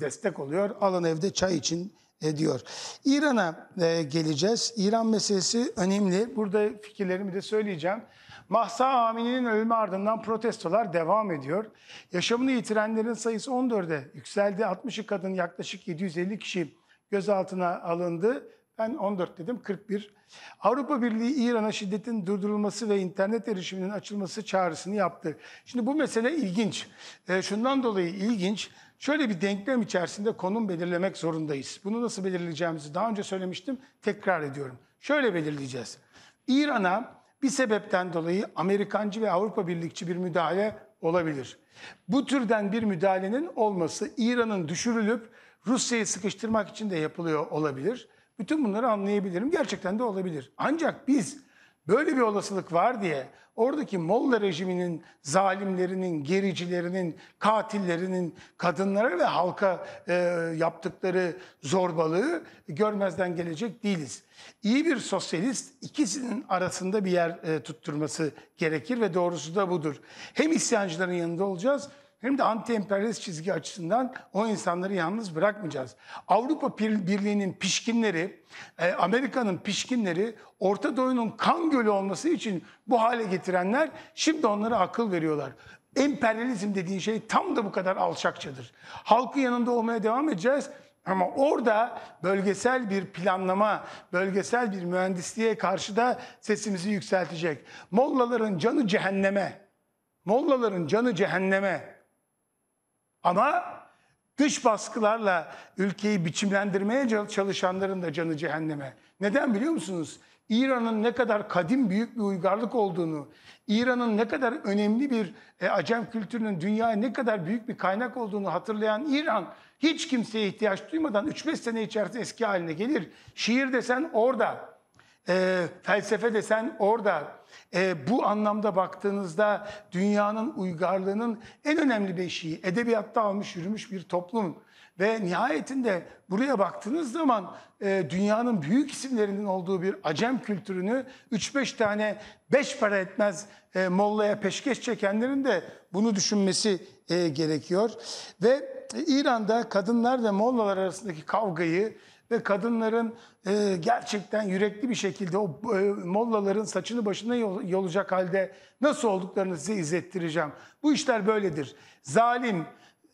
destek oluyor. Alın evde çay için ediyor. İran'a e, geleceğiz. İran meselesi önemli. Burada fikirlerimi de söyleyeceğim. Mahsa Amini'nin ölümü ardından protestolar devam ediyor. Yaşamını yitirenlerin sayısı 14'e yükseldi. 60'ı kadın yaklaşık 750 kişi gözaltına alındı. Ben 14 dedim 41. Avrupa Birliği İran'a şiddetin durdurulması ve internet erişiminin açılması çağrısını yaptı. Şimdi bu mesele ilginç. E, şundan dolayı ilginç. Şöyle bir denklem içerisinde konum belirlemek zorundayız. Bunu nasıl belirleyeceğimizi daha önce söylemiştim, tekrar ediyorum. Şöyle belirleyeceğiz. İran'a bir sebepten dolayı Amerikancı ve Avrupa birlikçi bir müdahale olabilir. Bu türden bir müdahalenin olması İran'ın düşürülüp Rusya'yı sıkıştırmak için de yapılıyor olabilir. Bütün bunları anlayabilirim. Gerçekten de olabilir. Ancak biz böyle bir olasılık var diye oradaki Molla rejiminin zalimlerinin, gericilerinin, katillerinin kadınlara ve halka e, yaptıkları zorbalığı görmezden gelecek değiliz. İyi bir sosyalist ikisinin arasında bir yer e, tutturması gerekir ve doğrusu da budur. Hem isyancıların yanında olacağız hem de anti-emperyalist çizgi açısından o insanları yalnız bırakmayacağız. Avrupa Birliği'nin pişkinleri, e, Amerika'nın pişkinleri Orta Doğu'nun kan gölü olması için bu hale getirenler şimdi onlara akıl veriyorlar. Emperyalizm dediğin şey tam da bu kadar alçakçadır. Halkı yanında olmaya devam edeceğiz. Ama orada bölgesel bir planlama, bölgesel bir mühendisliğe karşı da sesimizi yükseltecek. Mollaların canı cehenneme. Mollaların canı cehenneme. Ama dış baskılarla ülkeyi biçimlendirmeye çalışanların da canı cehenneme. Neden biliyor musunuz? İran'ın ne kadar kadim büyük bir uygarlık olduğunu, İran'ın ne kadar önemli bir e, acem kültürünün dünyaya ne kadar büyük bir kaynak olduğunu hatırlayan İran hiç kimseye ihtiyaç duymadan 3-5 sene içerisinde eski haline gelir. Şiir desen orada, e, felsefe desen orada. E, bu anlamda baktığınızda dünyanın uygarlığının en önemli beşiği edebiyatta almış yürümüş bir toplum. Ve nihayetinde buraya baktığınız zaman e, dünyanın büyük isimlerinin olduğu bir acem kültürünü 3-5 tane 5 para etmez e, mollaya peşkeş çekenlerin de bunu düşünmesi e, gerekiyor. Ve İran'da kadınlar ve mollalar arasındaki kavgayı ve kadınların e, gerçekten yürekli bir şekilde o e, mollaların saçını başına yol, yolacak halde nasıl olduklarını size izlettireceğim. Bu işler böyledir. Zalim,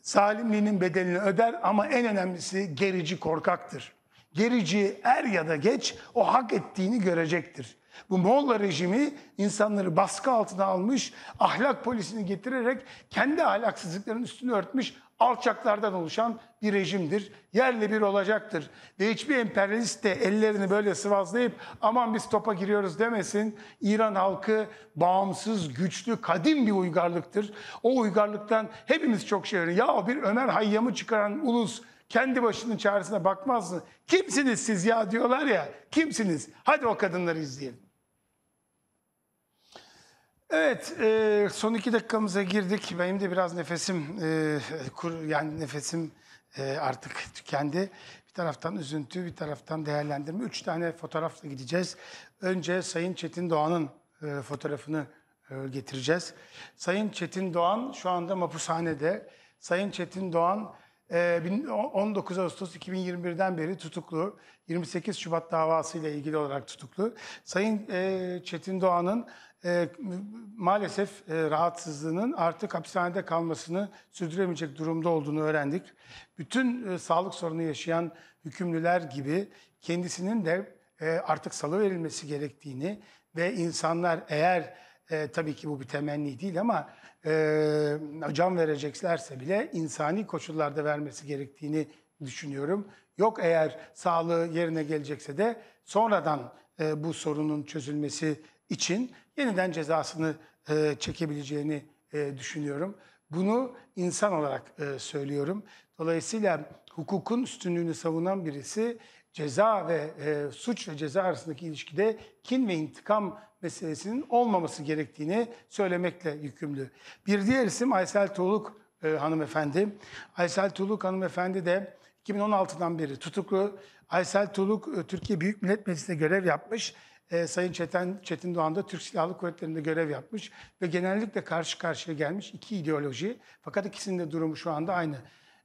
zalimliğinin bedelini öder ama en önemlisi gerici korkaktır. Gerici er ya da geç o hak ettiğini görecektir. Bu Molla rejimi insanları baskı altına almış, ahlak polisini getirerek kendi ahlaksızlıklarının üstünü örtmüş alçaklardan oluşan bir rejimdir. Yerle bir olacaktır. Ve hiçbir emperyalist de ellerini böyle sıvazlayıp aman biz topa giriyoruz demesin. İran halkı bağımsız, güçlü, kadim bir uygarlıktır. O uygarlıktan hepimiz çok şey öğreniyoruz. Ya bir Ömer Hayyam'ı çıkaran ulus kendi başının çaresine bakmaz mı? Kimsiniz siz ya diyorlar ya. Kimsiniz? Hadi o kadınları izleyelim. Evet, e, son iki dakikamıza girdik. Benim de biraz nefesim, e, kur, yani nefesim e, artık tükendi. Bir taraftan üzüntü, bir taraftan değerlendirme. Üç tane fotoğrafla gideceğiz. Önce Sayın Çetin Doğan'ın e, fotoğrafını e, getireceğiz. Sayın Çetin Doğan şu anda mapushanede. Sayın Çetin Doğan 19 e, Ağustos 2021'den beri tutuklu. 28 Şubat davası ile ilgili olarak tutuklu. Sayın e, Çetin Doğan'ın e, maalesef e, rahatsızlığının artık hapishanede kalmasını sürdüremeyecek durumda olduğunu öğrendik. Bütün e, sağlık sorunu yaşayan hükümlüler gibi kendisinin de e, artık salı verilmesi gerektiğini ve insanlar eğer e, tabii ki bu bir temenni değil ama e, can vereceklerse bile insani koşullarda vermesi gerektiğini düşünüyorum. Yok eğer sağlığı yerine gelecekse de sonradan e, bu sorunun çözülmesi için yeniden cezasını e, çekebileceğini e, düşünüyorum. Bunu insan olarak e, söylüyorum. Dolayısıyla hukukun üstünlüğünü savunan birisi ceza ve e, suç ve ceza arasındaki ilişkide kin ve intikam meselesinin olmaması gerektiğini söylemekle yükümlü. Bir diğer isim Aysel Tuğluk e, hanımefendi. Aysel Tuğluk hanımefendi de 2016'dan beri tutuklu. Aysel Tuğluk e, Türkiye Büyük Millet Meclisi'nde görev yapmış e, Sayın Çeten, Çetin Doğan da Türk Silahlı Kuvvetleri'nde görev yapmış ve genellikle karşı karşıya gelmiş iki ideoloji. Fakat ikisinin de durumu şu anda aynı.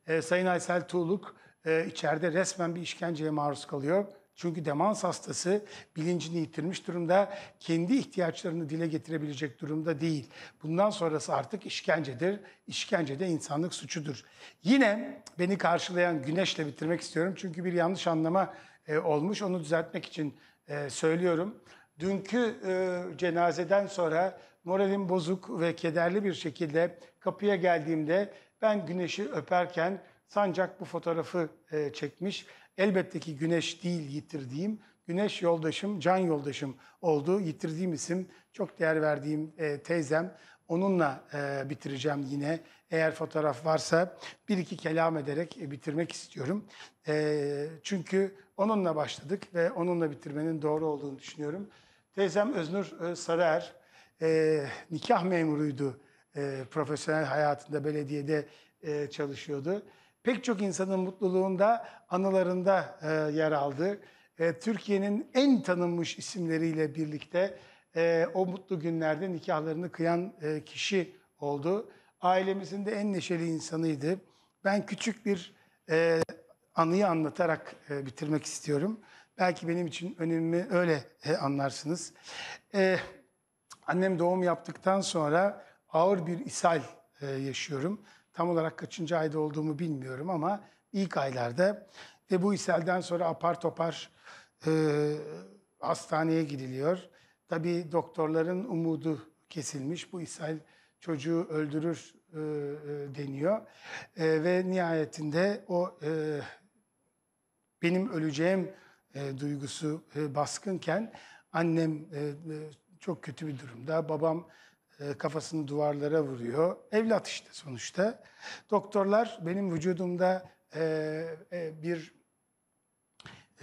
E, Sayın Aysel Tuğluk e, içeride resmen bir işkenceye maruz kalıyor. Çünkü demans hastası bilincini yitirmiş durumda, kendi ihtiyaçlarını dile getirebilecek durumda değil. Bundan sonrası artık işkencedir. işkence de insanlık suçudur. Yine beni karşılayan güneşle bitirmek istiyorum. Çünkü bir yanlış anlama e, olmuş. Onu düzeltmek için e, söylüyorum. Dünkü e, cenazeden sonra moralim bozuk ve kederli bir şekilde kapıya geldiğimde ben güneşi öperken Sancak bu fotoğrafı e, çekmiş. Elbette ki güneş değil yitirdiğim, güneş yoldaşım, can yoldaşım oldu. Yitirdiğim isim, çok değer verdiğim teyzem. Onunla e, bitireceğim yine. Eğer fotoğraf varsa bir iki kelam ederek e, bitirmek istiyorum. E, çünkü onunla başladık ve onunla bitirmenin doğru olduğunu düşünüyorum. Teyzem Öznur e, Sarer e, nikah memuruydu e, profesyonel hayatında, belediyede e, çalışıyordu. Pek çok insanın mutluluğunda, anılarında e, yer aldı. E, Türkiye'nin en tanınmış isimleriyle birlikte e, o mutlu günlerde nikahlarını kıyan e, kişi oldu. Ailemizin de en neşeli insanıydı. Ben küçük bir e, anıyı anlatarak e, bitirmek istiyorum. Belki benim için önemi öyle e, anlarsınız. E, annem doğum yaptıktan sonra ağır bir ishal e, yaşıyorum. Tam olarak kaçıncı ayda olduğumu bilmiyorum ama ilk aylarda. Ve bu ishalden sonra apar topar e, hastaneye gidiliyor. Tabii doktorların umudu kesilmiş. Bu İsrail çocuğu öldürür e, e, deniyor. E, ve nihayetinde o benim öleceğim duygusu baskınken annem çok kötü bir durumda. Babam kafasını duvarlara vuruyor. Evlat işte sonuçta. Doktorlar benim vücudumda bir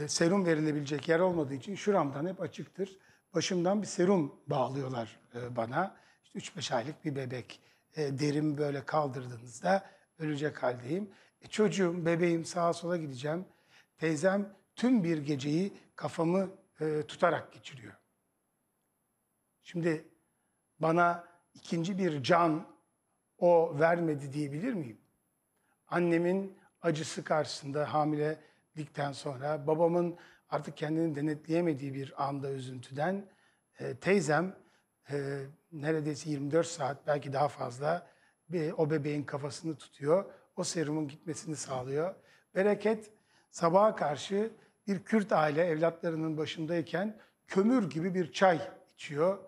serum verilebilecek yer olmadığı için şuramdan hep açıktır başımdan bir serum bağlıyorlar e, bana. İşte 3-5 aylık bir bebek. E, derimi böyle kaldırdığınızda ölecek haldeyim. E çocuğum, bebeğim sağa sola gideceğim. Teyzem tüm bir geceyi kafamı e, tutarak geçiriyor. Şimdi bana ikinci bir can o vermedi diyebilir miyim? Annemin acısı karşısında hamilelikten sonra, babamın artık kendini denetleyemediği bir anda üzüntüden e, teyzem e, neredeyse 24 saat belki daha fazla bir, o bebeğin kafasını tutuyor. O serumun gitmesini sağlıyor. Bereket sabaha karşı bir Kürt aile evlatlarının başındayken kömür gibi bir çay içiyor.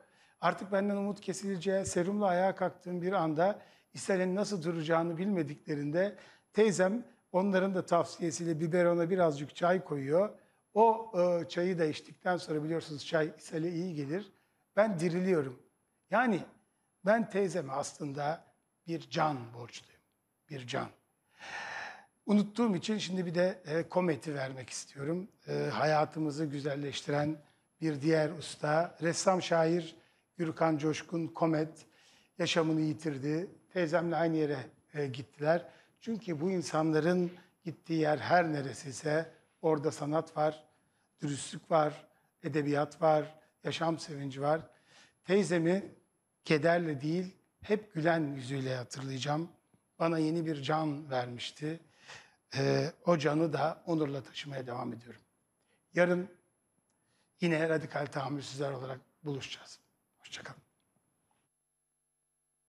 Artık benden umut kesileceği serumla ayağa kalktığım bir anda İsrail'in nasıl duracağını bilmediklerinde teyzem onların da tavsiyesiyle biberona birazcık çay koyuyor o e, çayı da içtikten sonra biliyorsunuz çay ishale iyi gelir. Ben diriliyorum. Yani ben teyzeme aslında bir can borçluyum. Bir can. Unuttuğum için şimdi bir de e, kometi vermek istiyorum. E, hayatımızı güzelleştiren bir diğer usta, ressam şair Gürkan Coşkun Komet yaşamını yitirdi. Teyzemle aynı yere e, gittiler. Çünkü bu insanların gittiği yer her neresiyse Orada sanat var, dürüstlük var, edebiyat var, yaşam sevinci var. Teyzemi kederle değil, hep gülen yüzüyle hatırlayacağım. Bana yeni bir can vermişti. Ee, o canı da onurla taşımaya devam ediyorum. Yarın yine radikal tahammülsüzler olarak buluşacağız. Hoşçakalın.